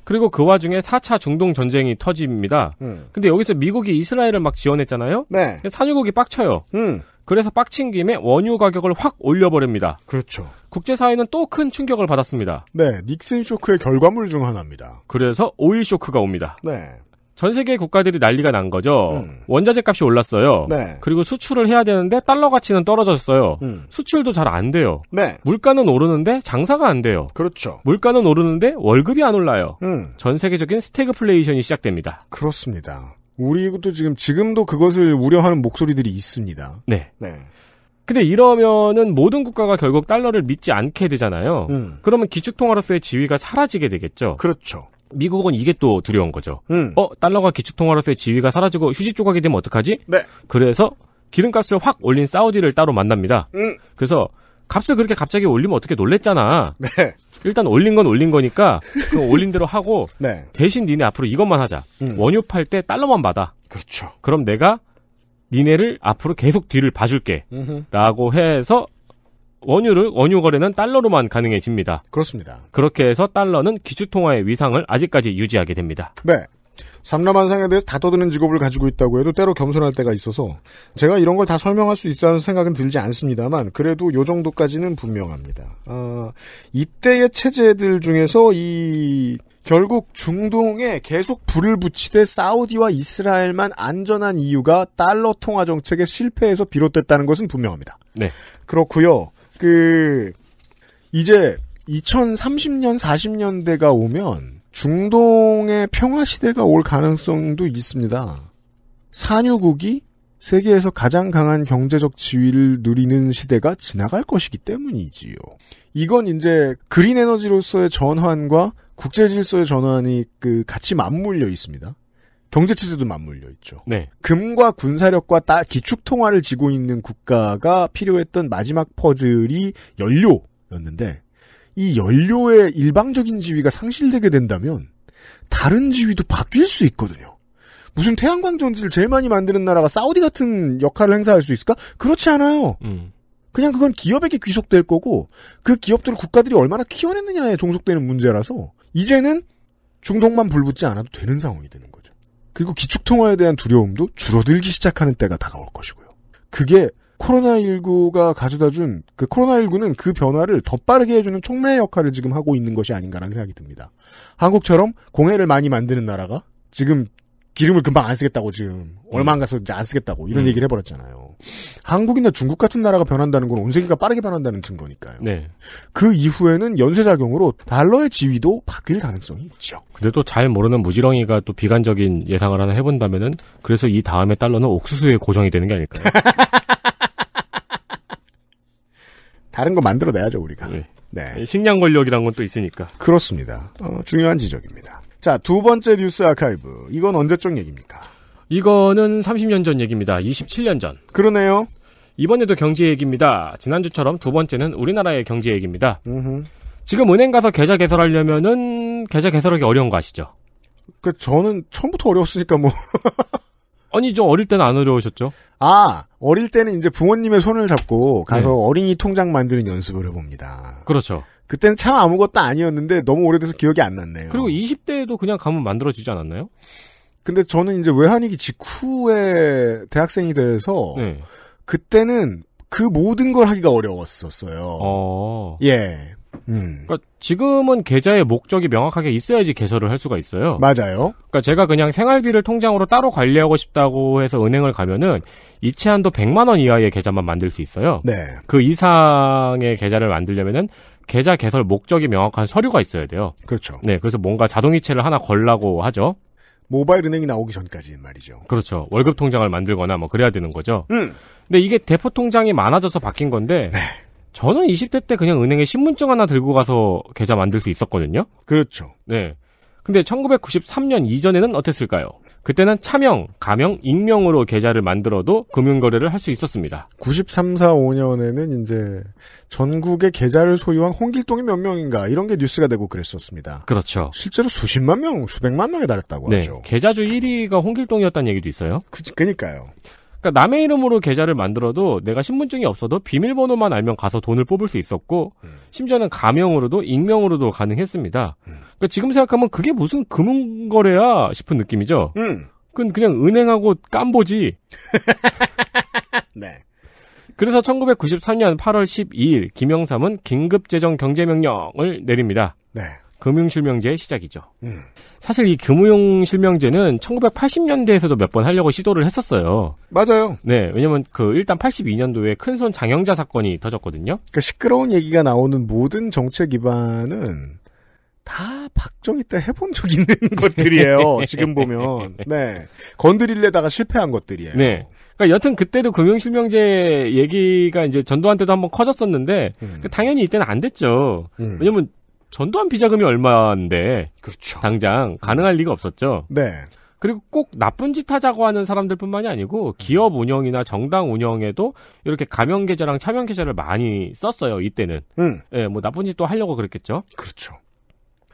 그리고 그 와중에 4차 중동 전쟁이 터집니다. 음. 근데 여기서 미국이 이스라엘을 막 지원했잖아요. 네. 산유국이 빡쳐요. 음. 그래서 빡친 김에 원유 가격을 확 올려버립니다. 그렇죠. 국제사회는 또 큰 충격을 받았습니다. 네, 닉슨 쇼크의 결과물 중 하나입니다. 그래서 오일 쇼크가 옵니다. 네. 전 세계 국가들이 난리가 난 거죠. 음. 원자재 값이 올랐어요. 네. 그리고 수출을 해야 되는데 달러 가치는 떨어졌어요. 음. 수출도 잘 안 돼요. 네. 물가는 오르는데 장사가 안 돼요. 그렇죠. 물가는 오르는데 월급이 안 올라요. 음. 전 세계적인 스태그플레이션이 시작됩니다. 그렇습니다. 우리도 지금 지금도 그것을 우려하는 목소리들이 있습니다. 네. 네. 근데 이러면은 모든 국가가 결국 달러를 믿지 않게 되잖아요. 음. 그러면 기축통화로서의 지위가 사라지게 되겠죠. 그렇죠. 미국은 이게 또 두려운 거죠. 음. 어, 달러가 기축통화로서의 지위가 사라지고 휴지 조각이 되면 어떡하지? 네. 그래서 기름값을 확 올린 사우디를 따로 만납니다. 음. 그래서 값을 그렇게 갑자기 올리면 어떻게 놀랬잖아. 네. 일단 올린 건 올린 거니까 그 올린 대로 하고 <laughs> 네. 대신 니네 앞으로 이것만 하자. 음. 원유 팔 때 달러만 받아. 그렇죠. 그럼 내가 니네를 앞으로 계속 뒤를 봐줄게. 음흠. 라고 해서 원유를 원유 거래는 달러로만 가능해집니다. 그렇습니다. 그렇게 해서 달러는 기축통화의 위상을 아직까지 유지하게 됩니다. 네. 삼라만상에 대해서 다 떠드는 직업을 가지고 있다고 해도 때로 겸손할 때가 있어서 제가 이런 걸 다 설명할 수 있다는 생각은 들지 않습니다만 그래도 요 정도까지는 분명합니다. 어, 이때의 체제들 중에서 이 결국 중동에 계속 불을 붙이되 사우디와 이스라엘만 안전한 이유가 달러 통화 정책의 실패에서 비롯됐다는 것은 분명합니다. 네. 그렇고요. 그 이제 2030년 40년대가 오면 중동의 평화 시대가 올 가능성도 있습니다. 산유국이 세계에서 가장 강한 경제적 지위를 누리는 시대가 지나갈 것이기 때문이지요. 이건 이제 그린 에너지로서의 전환과 국제 질서의 전환이 그 같이 맞물려 있습니다. 경제 체제도 맞물려 있죠. 네. 금과 군사력과 따, 기축 통화를 지고 있는 국가가 필요했던 마지막 퍼즐이 연료였는데 이 연료의 일방적인 지위가 상실되게 된다면 다른 지위도 바뀔 수 있거든요. 무슨 태양광 전지를 제일 많이 만드는 나라가 사우디 같은 역할을 행사할 수 있을까? 그렇지 않아요. 음. 그냥 그건 기업에게 귀속될 거고 그 기업들을 국가들이 얼마나 키워냈느냐에 종속되는 문제라서 이제는 중동만 불붙지 않아도 되는 상황이 되는 거예요. 그리고 기축통화에 대한 두려움도 줄어들기 시작하는 때가 다가올 것이고요. 그게 코로나19가 가져다 준, 그 코로나19는 그 변화를 더 빠르게 해주는 촉매의 역할을 지금 하고 있는 것이 아닌가라는 생각이 듭니다. 한국처럼 공해를 많이 만드는 나라가 지금 기름을 금방 안 쓰겠다고 지금 음. 얼마 안 가서 이제 안 쓰겠다고 이런 음. 얘기를 해버렸잖아요. 한국이나 중국 같은 나라가 변한다는 건 온 세계가 빠르게 변한다는 증거니까요. 네. 그 이후에는 연쇄작용으로 달러의 지위도 바뀔 가능성이 있죠. 근데 또 잘 모르는 무지렁이가 또 비관적인 예상을 하나 해본다면은 그래서 이 다음에 달러는 옥수수에 고정이 되는 게 아닐까요? <laughs> 다른 거 만들어내야죠 우리가. 네. 네. 식량 권력이란 건 또 있으니까. 그렇습니다. 어, 중요한 지적입니다. 자, 두 번째 뉴스 아카이브. 이건 언제적 얘기입니까? 이거는 30년 전 얘기입니다. 27년 전. 그러네요. 이번에도 경제 얘기입니다. 지난주처럼 두 번째는 우리나라의 경제 얘기입니다. 음흠. 지금 은행 가서 계좌 개설하려면은 계좌 개설하기 어려운 거 아시죠? 그 저는 처음부터 어려웠으니까 뭐. <laughs> 아니 좀 어릴 때는 안 어려우셨죠? 아 어릴 때는 이제 부모님의 손을 잡고 가서 네. 어린이 통장 만드는 연습을 해봅니다. 그렇죠. 그때는 참 아무것도 아니었는데 너무 오래돼서 기억이 안 났네요. 그리고 20대에도 그냥 가면 만들어지지 않았나요? 근데 저는 이제 외환위기 직후에 대학생이 돼서 네. 그때는 그 모든 걸 하기가 어려웠었어요. 어... 예. 음. 그니까 지금은 계좌의 목적이 명확하게 있어야지 개설을 할 수가 있어요. 맞아요. 그니까 제가 그냥 생활비를 통장으로 따로 관리하고 싶다고 해서 은행을 가면은 이체한도 100만 원 이하의 계좌만 만들 수 있어요. 네. 그 이상의 계좌를 만들려면은 계좌 개설 목적이 명확한 서류가 있어야 돼요. 그렇죠. 네, 그래서 뭔가 자동이체를 하나 걸라고 하죠. 모바일 은행이 나오기 전까지는 말이죠. 그렇죠. 월급 통장을 만들거나 뭐 그래야 되는 거죠. 음. 근데 이게 대포 통장이 많아져서 바뀐 건데 네. 저는 20대 때 그냥 은행에 신분증 하나 들고 가서 계좌 만들 수 있었거든요. 그렇죠. 네. 근데 1993년 이전에는 어땠을까요? 그때는 차명, 가명, 익명으로 계좌를 만들어도 금융거래를 할 수 있었습니다. 93, 4, 5년에는 이제 전국의 계좌를 소유한 홍길동이 몇 명인가 이런 게 뉴스가 되고 그랬었습니다. 그렇죠. 실제로 수십만 명, 수백만 명에 달했다고 네, 하죠. 계좌주 1위가 홍길동이었다는 얘기도 있어요. 그, 그니까요. 그러니까 남의 이름으로 계좌를 만들어도 내가 신분증이 없어도 비밀번호만 알면 가서 돈을 뽑을 수 있었고 음. 심지어는 가명으로도 익명으로도 가능했습니다. 음. 그러니까 지금 생각하면 그게 무슨 금융거래야 싶은 느낌이죠. 음. 그건 그냥 은행하고 깜보지. <laughs> 네. 그래서 1993년 8월 12일 김영삼은 긴급재정 경제명령을 내립니다. 네. 금융실명제 시작이죠. 음. 사실 이 금융실명제는 1980년대에서도 몇 번 하려고 시도를 했었어요. 맞아요. 네, 왜냐면 그 일단 82년도에 큰손 장영자 사건이 터졌거든요. 그러니까 시끄러운 얘기가 나오는 모든 정책 기반은 다 박정희 때 해본 적 있는 <laughs> 것들이에요. 지금 보면. 네. 건드릴래다가 실패한 것들이에요. 네. 그러니까 여튼 그때도 금융실명제 얘기가 이제 전두환 때도 한번 커졌었는데 음. 당연히 이때는 안 됐죠. 음. 왜냐면 전두환 비자금이 얼마인데 그렇죠. 당장 가능할 리가 없었죠. 네. 그리고 꼭 나쁜 짓 하자고 하는 사람들뿐만이 아니고 음. 기업 운영이나 정당 운영에도 이렇게 가명 계좌랑 차명 계좌를 많이 썼어요. 이때는. 음. 예, 뭐 나쁜 짓도 하려고 그랬겠죠. 그렇죠.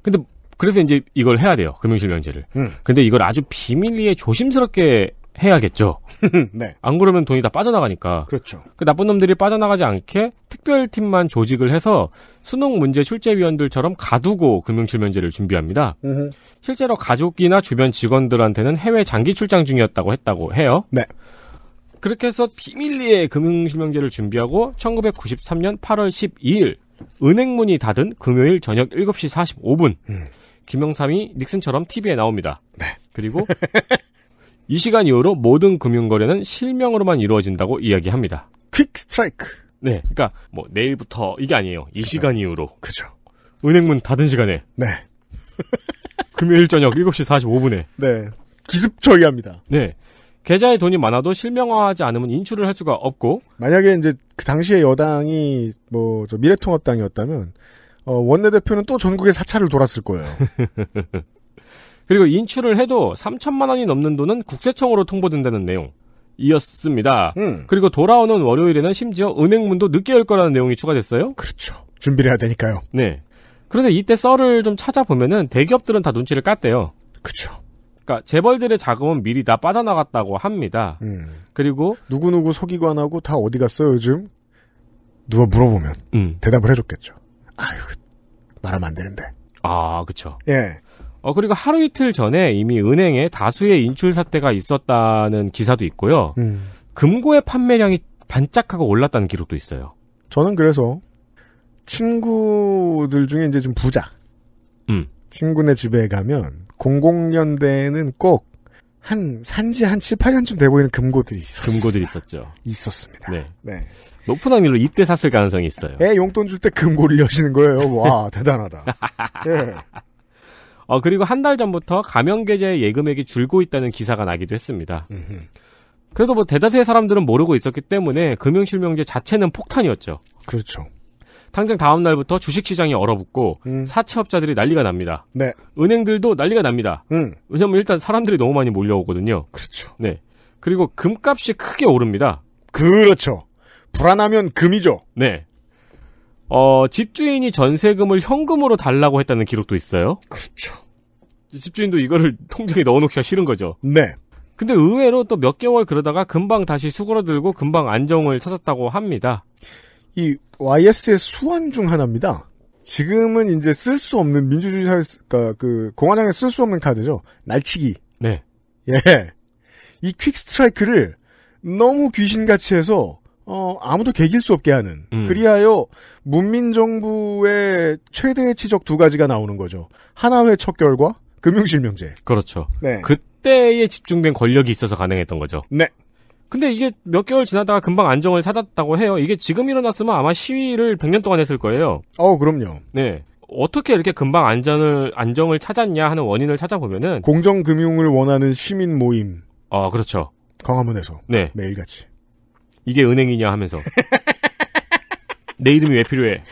근데 그래서 이제 이걸 해야 돼요. 금융실명제를. 음. 근데 이걸 아주 비밀리에 조심스럽게 해야겠죠. <laughs> 네. 안 그러면 돈이 다 빠져나가니까. 그렇죠. 그 나쁜 놈들이 빠져나가지 않게 특별팀만 조직을 해서 수능 문제 출제위원들처럼 가두고 금융칠면제를 준비합니다. 으흠. 실제로 가족이나 주변 직원들한테는 해외 장기 출장 중이었다고 했다고 해요. 네. 그렇게 해서 비밀리에 금융실명제를 준비하고 1993년 8월 12일 은행문이 닫은 금요일 저녁 7시 45분 음. 김영삼이 닉슨처럼 TV에 나옵니다. 네. 그리고 <laughs> 이 시간 이후로 모든 금융거래는 실명으로만 이루어진다고 이야기합니다. 퀵 스트라이크. 네. 그러니까 뭐 내일부터 이게 아니에요. 이 그쵸. 시간 이후로. 그죠. 은행 문 닫은 시간에. 네. <laughs> 금요일 저녁 7시 45분에. 네. 기습 처리합니다. 네. 계좌에 돈이 많아도 실명화하지 않으면 인출을 할 수가 없고 만약에 이제 그 당시에 여당이 뭐 저 미래통합당이었다면 어 원내대표는 또 전국에 사찰을 돌았을 거예요. <laughs> 그리고 인출을 해도 3천만 원이 넘는 돈은 국세청으로 통보된다는 내용. 이었습니다. 음. 그리고 돌아오는 월요일에는 심지어 은행문도 늦게 열 거라는 내용이 추가됐어요. 그렇죠. 준비를 해야 되니까요. 네. 그런데 이때 썰을 좀 찾아보면은 대기업들은 다 눈치를 깠대요. 그렇죠. 그러니까 재벌들의 자금은 미리 다 빠져나갔다고 합니다. 음. 그리고 누구누구 서기관하고 다 어디 갔어요 요즘? 누가 물어보면 음. 대답을 해줬겠죠. 아유 그, 말하면 안 되는데. 아 그렇죠. 예. 어, 그리고 하루 이틀 전에 이미 은행에 다수의 인출 사태가 있었다는 기사도 있고요. 음. 금고의 판매량이 반짝하고 올랐다는 기록도 있어요. 저는 그래서 친구들 중에 이제 좀 부자. 음. 친구네 집에 가면 00년대에는 꼭 한, 산지 한 7, 8년쯤 돼 보이는 금고들이 있었어요. 금고들이 있었죠. 있었습니다. 네. 네. 높은 확률로 이때 샀을 가능성이 있어요. 애 용돈 줄 때 금고를 여시는 거예요. 와, <laughs> 대단하다. 예. 어, 그리고 한 달 전부터 가면계좌의 예금액이 줄고 있다는 기사가 나기도 했습니다. 그래도 뭐 대다수의 사람들은 모르고 있었기 때문에 금융실명제 자체는 폭탄이었죠. 그렇죠. 당장 다음 날부터 주식시장이 얼어붙고 음. 사채업자들이 난리가 납니다. 네. 은행들도 난리가 납니다. 음. 왜냐면 일단 사람들이 너무 많이 몰려오거든요. 그렇죠. 네. 그리고 금값이 크게 오릅니다. 그렇죠. 불안하면 금이죠. 네. 어, 집주인이 전세금을 현금으로 달라고 했다는 기록도 있어요. 그렇죠. 집주인도 이거를 통장에 넣어놓기가 싫은 거죠. 네. 근데 의외로 또 몇 개월 그러다가 금방 다시 수그러들고 금방 안정을 찾았다고 합니다. 이 YS의 수완 중 하나입니다. 지금은 이제 쓸 수 없는 민주주의 사회, 그러니까 그 공화당에 쓸 수 없는 카드죠. 날치기. 네. 예. 이 퀵스트라이크를 너무 귀신같이 해서 어, 아무도 개길 수 없게 하는. 음. 그리하여 문민정부의 최대의 치적 두 가지가 나오는 거죠. 하나 회첫 결과, 금융실명제. 그렇죠. 네. 그때에 집중된 권력이 있어서 가능했던 거죠. 네. 근데 이게 몇 개월 지나다가 금방 안정을 찾았다고 해요. 이게 지금 일어났으면 아마 시위를 100년 동안 했을 거예요. 어, 그럼요. 네. 어떻게 이렇게 금방 안전을 안정을 찾았냐 하는 원인을 찾아보면은 공정금융을 원하는 시민 모임. 아, 그렇죠. 광화문에서 네. 매일같이. 이게 은행이냐 하면서 내 이름이 왜 필요해?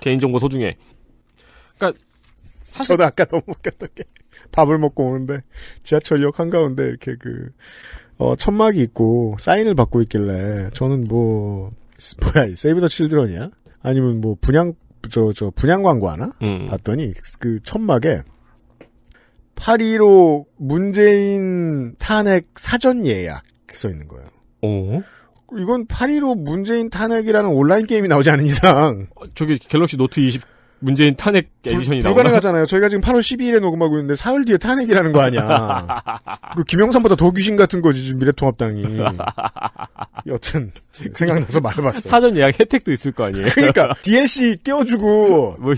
개인정보 소중해. 그러니까 사실 저도 아까 너무 웃겼던 게 밥을 먹고 오는데 지하철역 한가운데 이렇게 그 어, 천막이 있고 사인을 받고 있길래 저는 뭐 뭐야 세이브 더 칠드런이야? 아니면 뭐 분양 저저 저 분양 광고 하나? 음. 봤더니 그 천막에 8.15 문재인 탄핵 사전 예약 써 있는 거예요. 오. 어? 이건 8 1로 문재인 탄핵이라는 온라인 게임이 나오지 않은 이상. 어, 저기 갤럭시 노트 20 문재인 탄핵 에디션이 나오나? 불가능하잖아요. 저희가 지금 8월 12일에 녹음하고 있는데 사흘 뒤에 탄핵이라는 거 아니야. <laughs> 그 김영삼보다 더 귀신 같은 거지 지금 미래통합당이. 여튼 생각나서 말해봤어요. 사전 예약 혜택도 있을 거 아니에요. 그러니까 DLC 끼워주고 <laughs> 뭐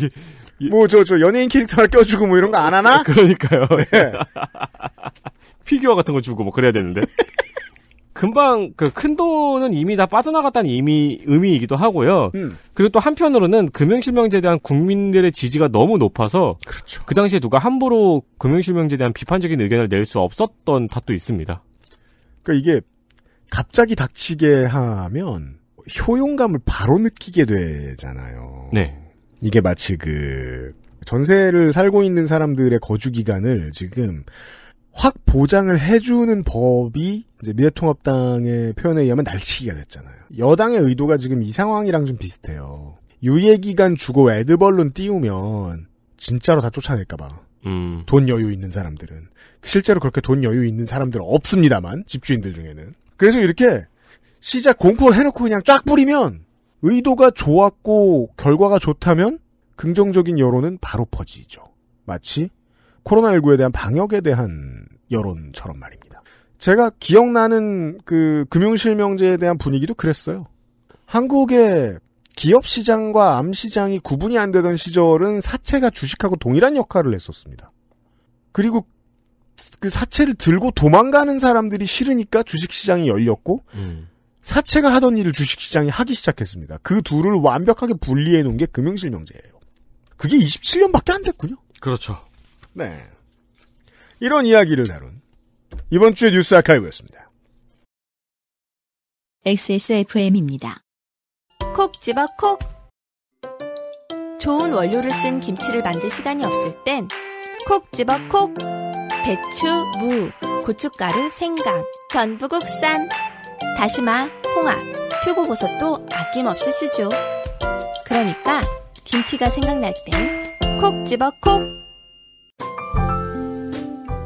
뭐저저 저 연예인 캐릭터 를워주고뭐 이런 거 안 하나? <laughs> 그러니까요. 네. 피규어 같은 거 주고 뭐 그래야 되는데. 금방 그 큰 돈은 이미 다 빠져나갔다는 이미 의미이기도 하고요. 음. 그리고 또 한편으로는 금융실명제에 대한 국민들의 지지가 너무 높아서 그렇죠. 그 당시에 누가 함부로 금융실명제에 대한 비판적인 의견을 낼 수 없었던 탓도 있습니다. 그러니까 이게 갑자기 닥치게 하면 효용감을 바로 느끼게 되잖아요. 네. 이게 마치 그 전세를 살고 있는 사람들의 거주 기간을 지금 확 보장을 해주는 법이 이제 미래통합당의 표현에 의하면 날치기가 됐잖아요. 여당의 의도가 지금 이 상황이랑 좀 비슷해요. 유예기간 주고 에드벌룬 띄우면 진짜로 다 쫓아낼까봐. 음. 돈 여유 있는 사람들은. 실제로 그렇게 돈 여유 있는 사람들은 없습니다만, 집주인들 중에는. 그래서 이렇게 시작 공포를 해놓고 그냥 쫙 뿌리면 의도가 좋았고 결과가 좋다면 긍정적인 여론은 바로 퍼지죠. 마치 코로나19에 대한 방역에 대한 여론처럼 말입니다. 제가 기억나는 그 금융실명제에 대한 분위기도 그랬어요. 한국의 기업 시장과 암 시장이 구분이 안 되던 시절은 사채가 주식하고 동일한 역할을 했었습니다. 그리고 그 사채를 들고 도망가는 사람들이 싫으니까 주식 시장이 열렸고 음. 사채가 하던 일을 주식 시장이 하기 시작했습니다. 그 둘을 완벽하게 분리해 놓은 게 금융실명제예요. 그게 27년밖에 안 됐군요. 그렇죠. 네. 이런 이야기를 다룬 이번 주의 뉴스 아카이브였습니다. XSFM입니다. 콕 집어 콕. 좋은 원료를 쓴 김치를 만들 시간이 없을 땐 콕 집어 콕. 배추, 무, 고춧가루, 생강, 전부 국산. 다시마, 홍합, 표고버섯도 아낌없이 쓰죠. 그러니까 김치가 생각날 땐 콕 집어 콕.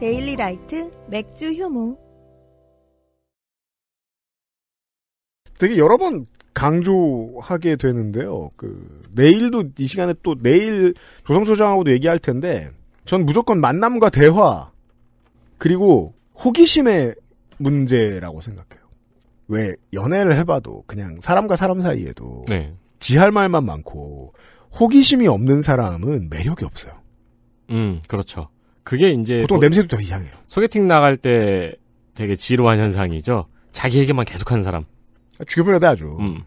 데일리 라이트 맥주 효모 되게 여러 번 강조하게 되는데요. 그 내일도 이 시간에 또 내일 조성 소장하고도 얘기할 텐데 전 무조건 만남과 대화 그리고 호기심의 문제라고 생각해요. 왜 연애를 해봐도 그냥 사람과 사람 사이에도 네. 지할 말만 많고 호기심이 없는 사람은 매력이 없어요. 음 그렇죠. 그게 이제 보통 뭐, 냄새도 더 이상해요. 소개팅 나갈 때 되게 지루한 현상이죠. 자기 얘기만 계속하는 사람. 아, 죽여버려다 아주. 음.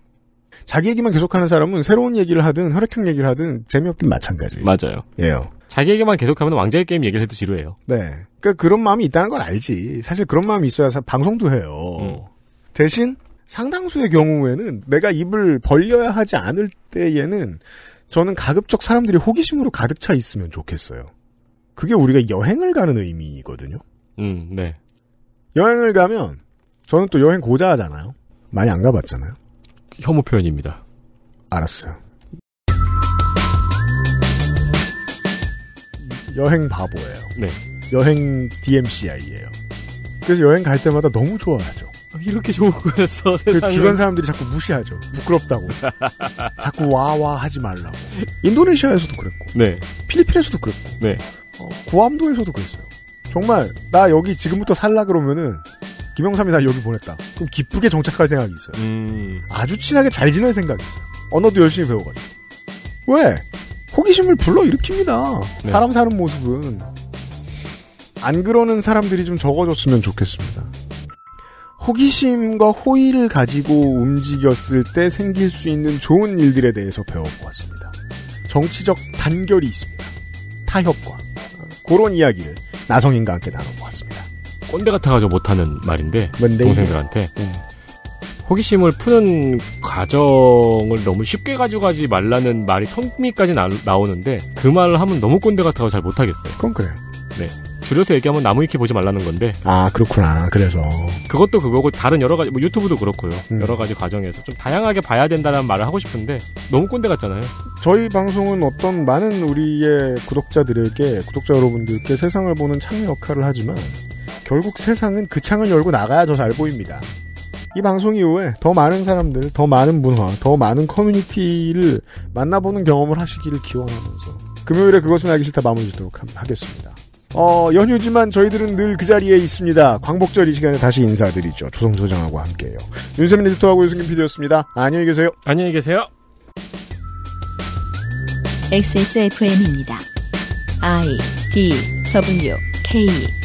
자기 얘기만 계속하는 사람은 새로운 얘기를 하든 혈액형 얘기를 하든 재미없긴 마찬가지. 맞아요. 예요. 자기 얘기만 계속하면 왕자의 게임 얘기를 해도 지루해요. 네. 그러니까 그런 마음이 있다는 걸 알지. 사실 그런 마음이 있어야 방송도 해요. 음. 대신 상당수의 경우에는 내가 입을 벌려야 하지 않을 때에는 저는 가급적 사람들이 호기심으로 가득 차 있으면 좋겠어요. 그게 우리가 여행을 가는 의미거든요. 음, 네. 여행을 가면 저는 또 여행 고자하잖아요. 많이 안 가봤잖아요. 혐오 표현입니다. 알았어요. 여행 바보예요. 네. 여행 DMCI예요. 그래서 여행 갈 때마다 너무 좋아하죠. 아, 이렇게 좋은 거였어. 그 주변 사람들이 자꾸 무시하죠. 부끄럽다고. 자꾸 와와 하지 말라고. 인도네시아에서도 그랬고. 네. 필리핀에서도 그랬고. 네. 어, 구암도에서도 그랬어요. 정말 나 여기 지금부터 살라 그러면은 김영삼이 날 여기 보냈다. 그럼 기쁘게 정착할 생각이 있어요. 음. 아주 친하게 잘 지낼 생각이 있어요. 언어도 열심히 배워가지고. 왜? 호기심을 불러일으킵니다. 네. 사람 사는 모습은. 안 그러는 사람들이 좀 적어졌으면 좋겠습니다. 호기심과 호의를 가지고 움직였을 때 생길 수 있는 좋은 일들에 대해서 배워보았습니다. 정치적 단결이 있습니다. 타협과. 그런 이야기를 나성인과 함께 나눠보았습니다. 꼰대 같아가지고 못하는 말인데 뭔데? 동생들한테 음. 호기심을 푸는 과정을 너무 쉽게 가져가지 말라는 말이 텅미까지 나오는데 그 말을 하면 너무 꼰대 같아서 잘 못하겠어요. 그건 그래요. 네. 줄여서 얘기하면 나무위키 보지 말라는 건데. 아 그렇구나. 그래서 그것도 그거고 다른 여러 가지 뭐 유튜브도 그렇고요. 음. 여러 가지 과정에서 좀 다양하게 봐야 된다는 말을 하고 싶은데 너무 꼰대 같잖아요. 저희 방송은 어떤 많은 우리의 구독자들에게 구독자 여러분들께 세상을 보는 창의 역할을 하지만 결국 세상은 그 창을 열고 나가야 더 잘 보입니다. 이 방송 이후에 더 많은 사람들, 더 많은 문화, 더 많은 커뮤니티를 만나보는 경험을 하시기를 기원하면서 금요일에 그것은 알기 싫다 마무리 짓도록 하겠습니다. 어, 연휴지만 저희들은 늘 그 자리에 있습니다. 광복절 이 시간에 다시 인사드리죠. 조성 소장하고 함께요. 윤세민 리터하고 유승균 PD였습니다. 안녕히 계세요. 안녕히 계세요. XSFM입니다. I D W K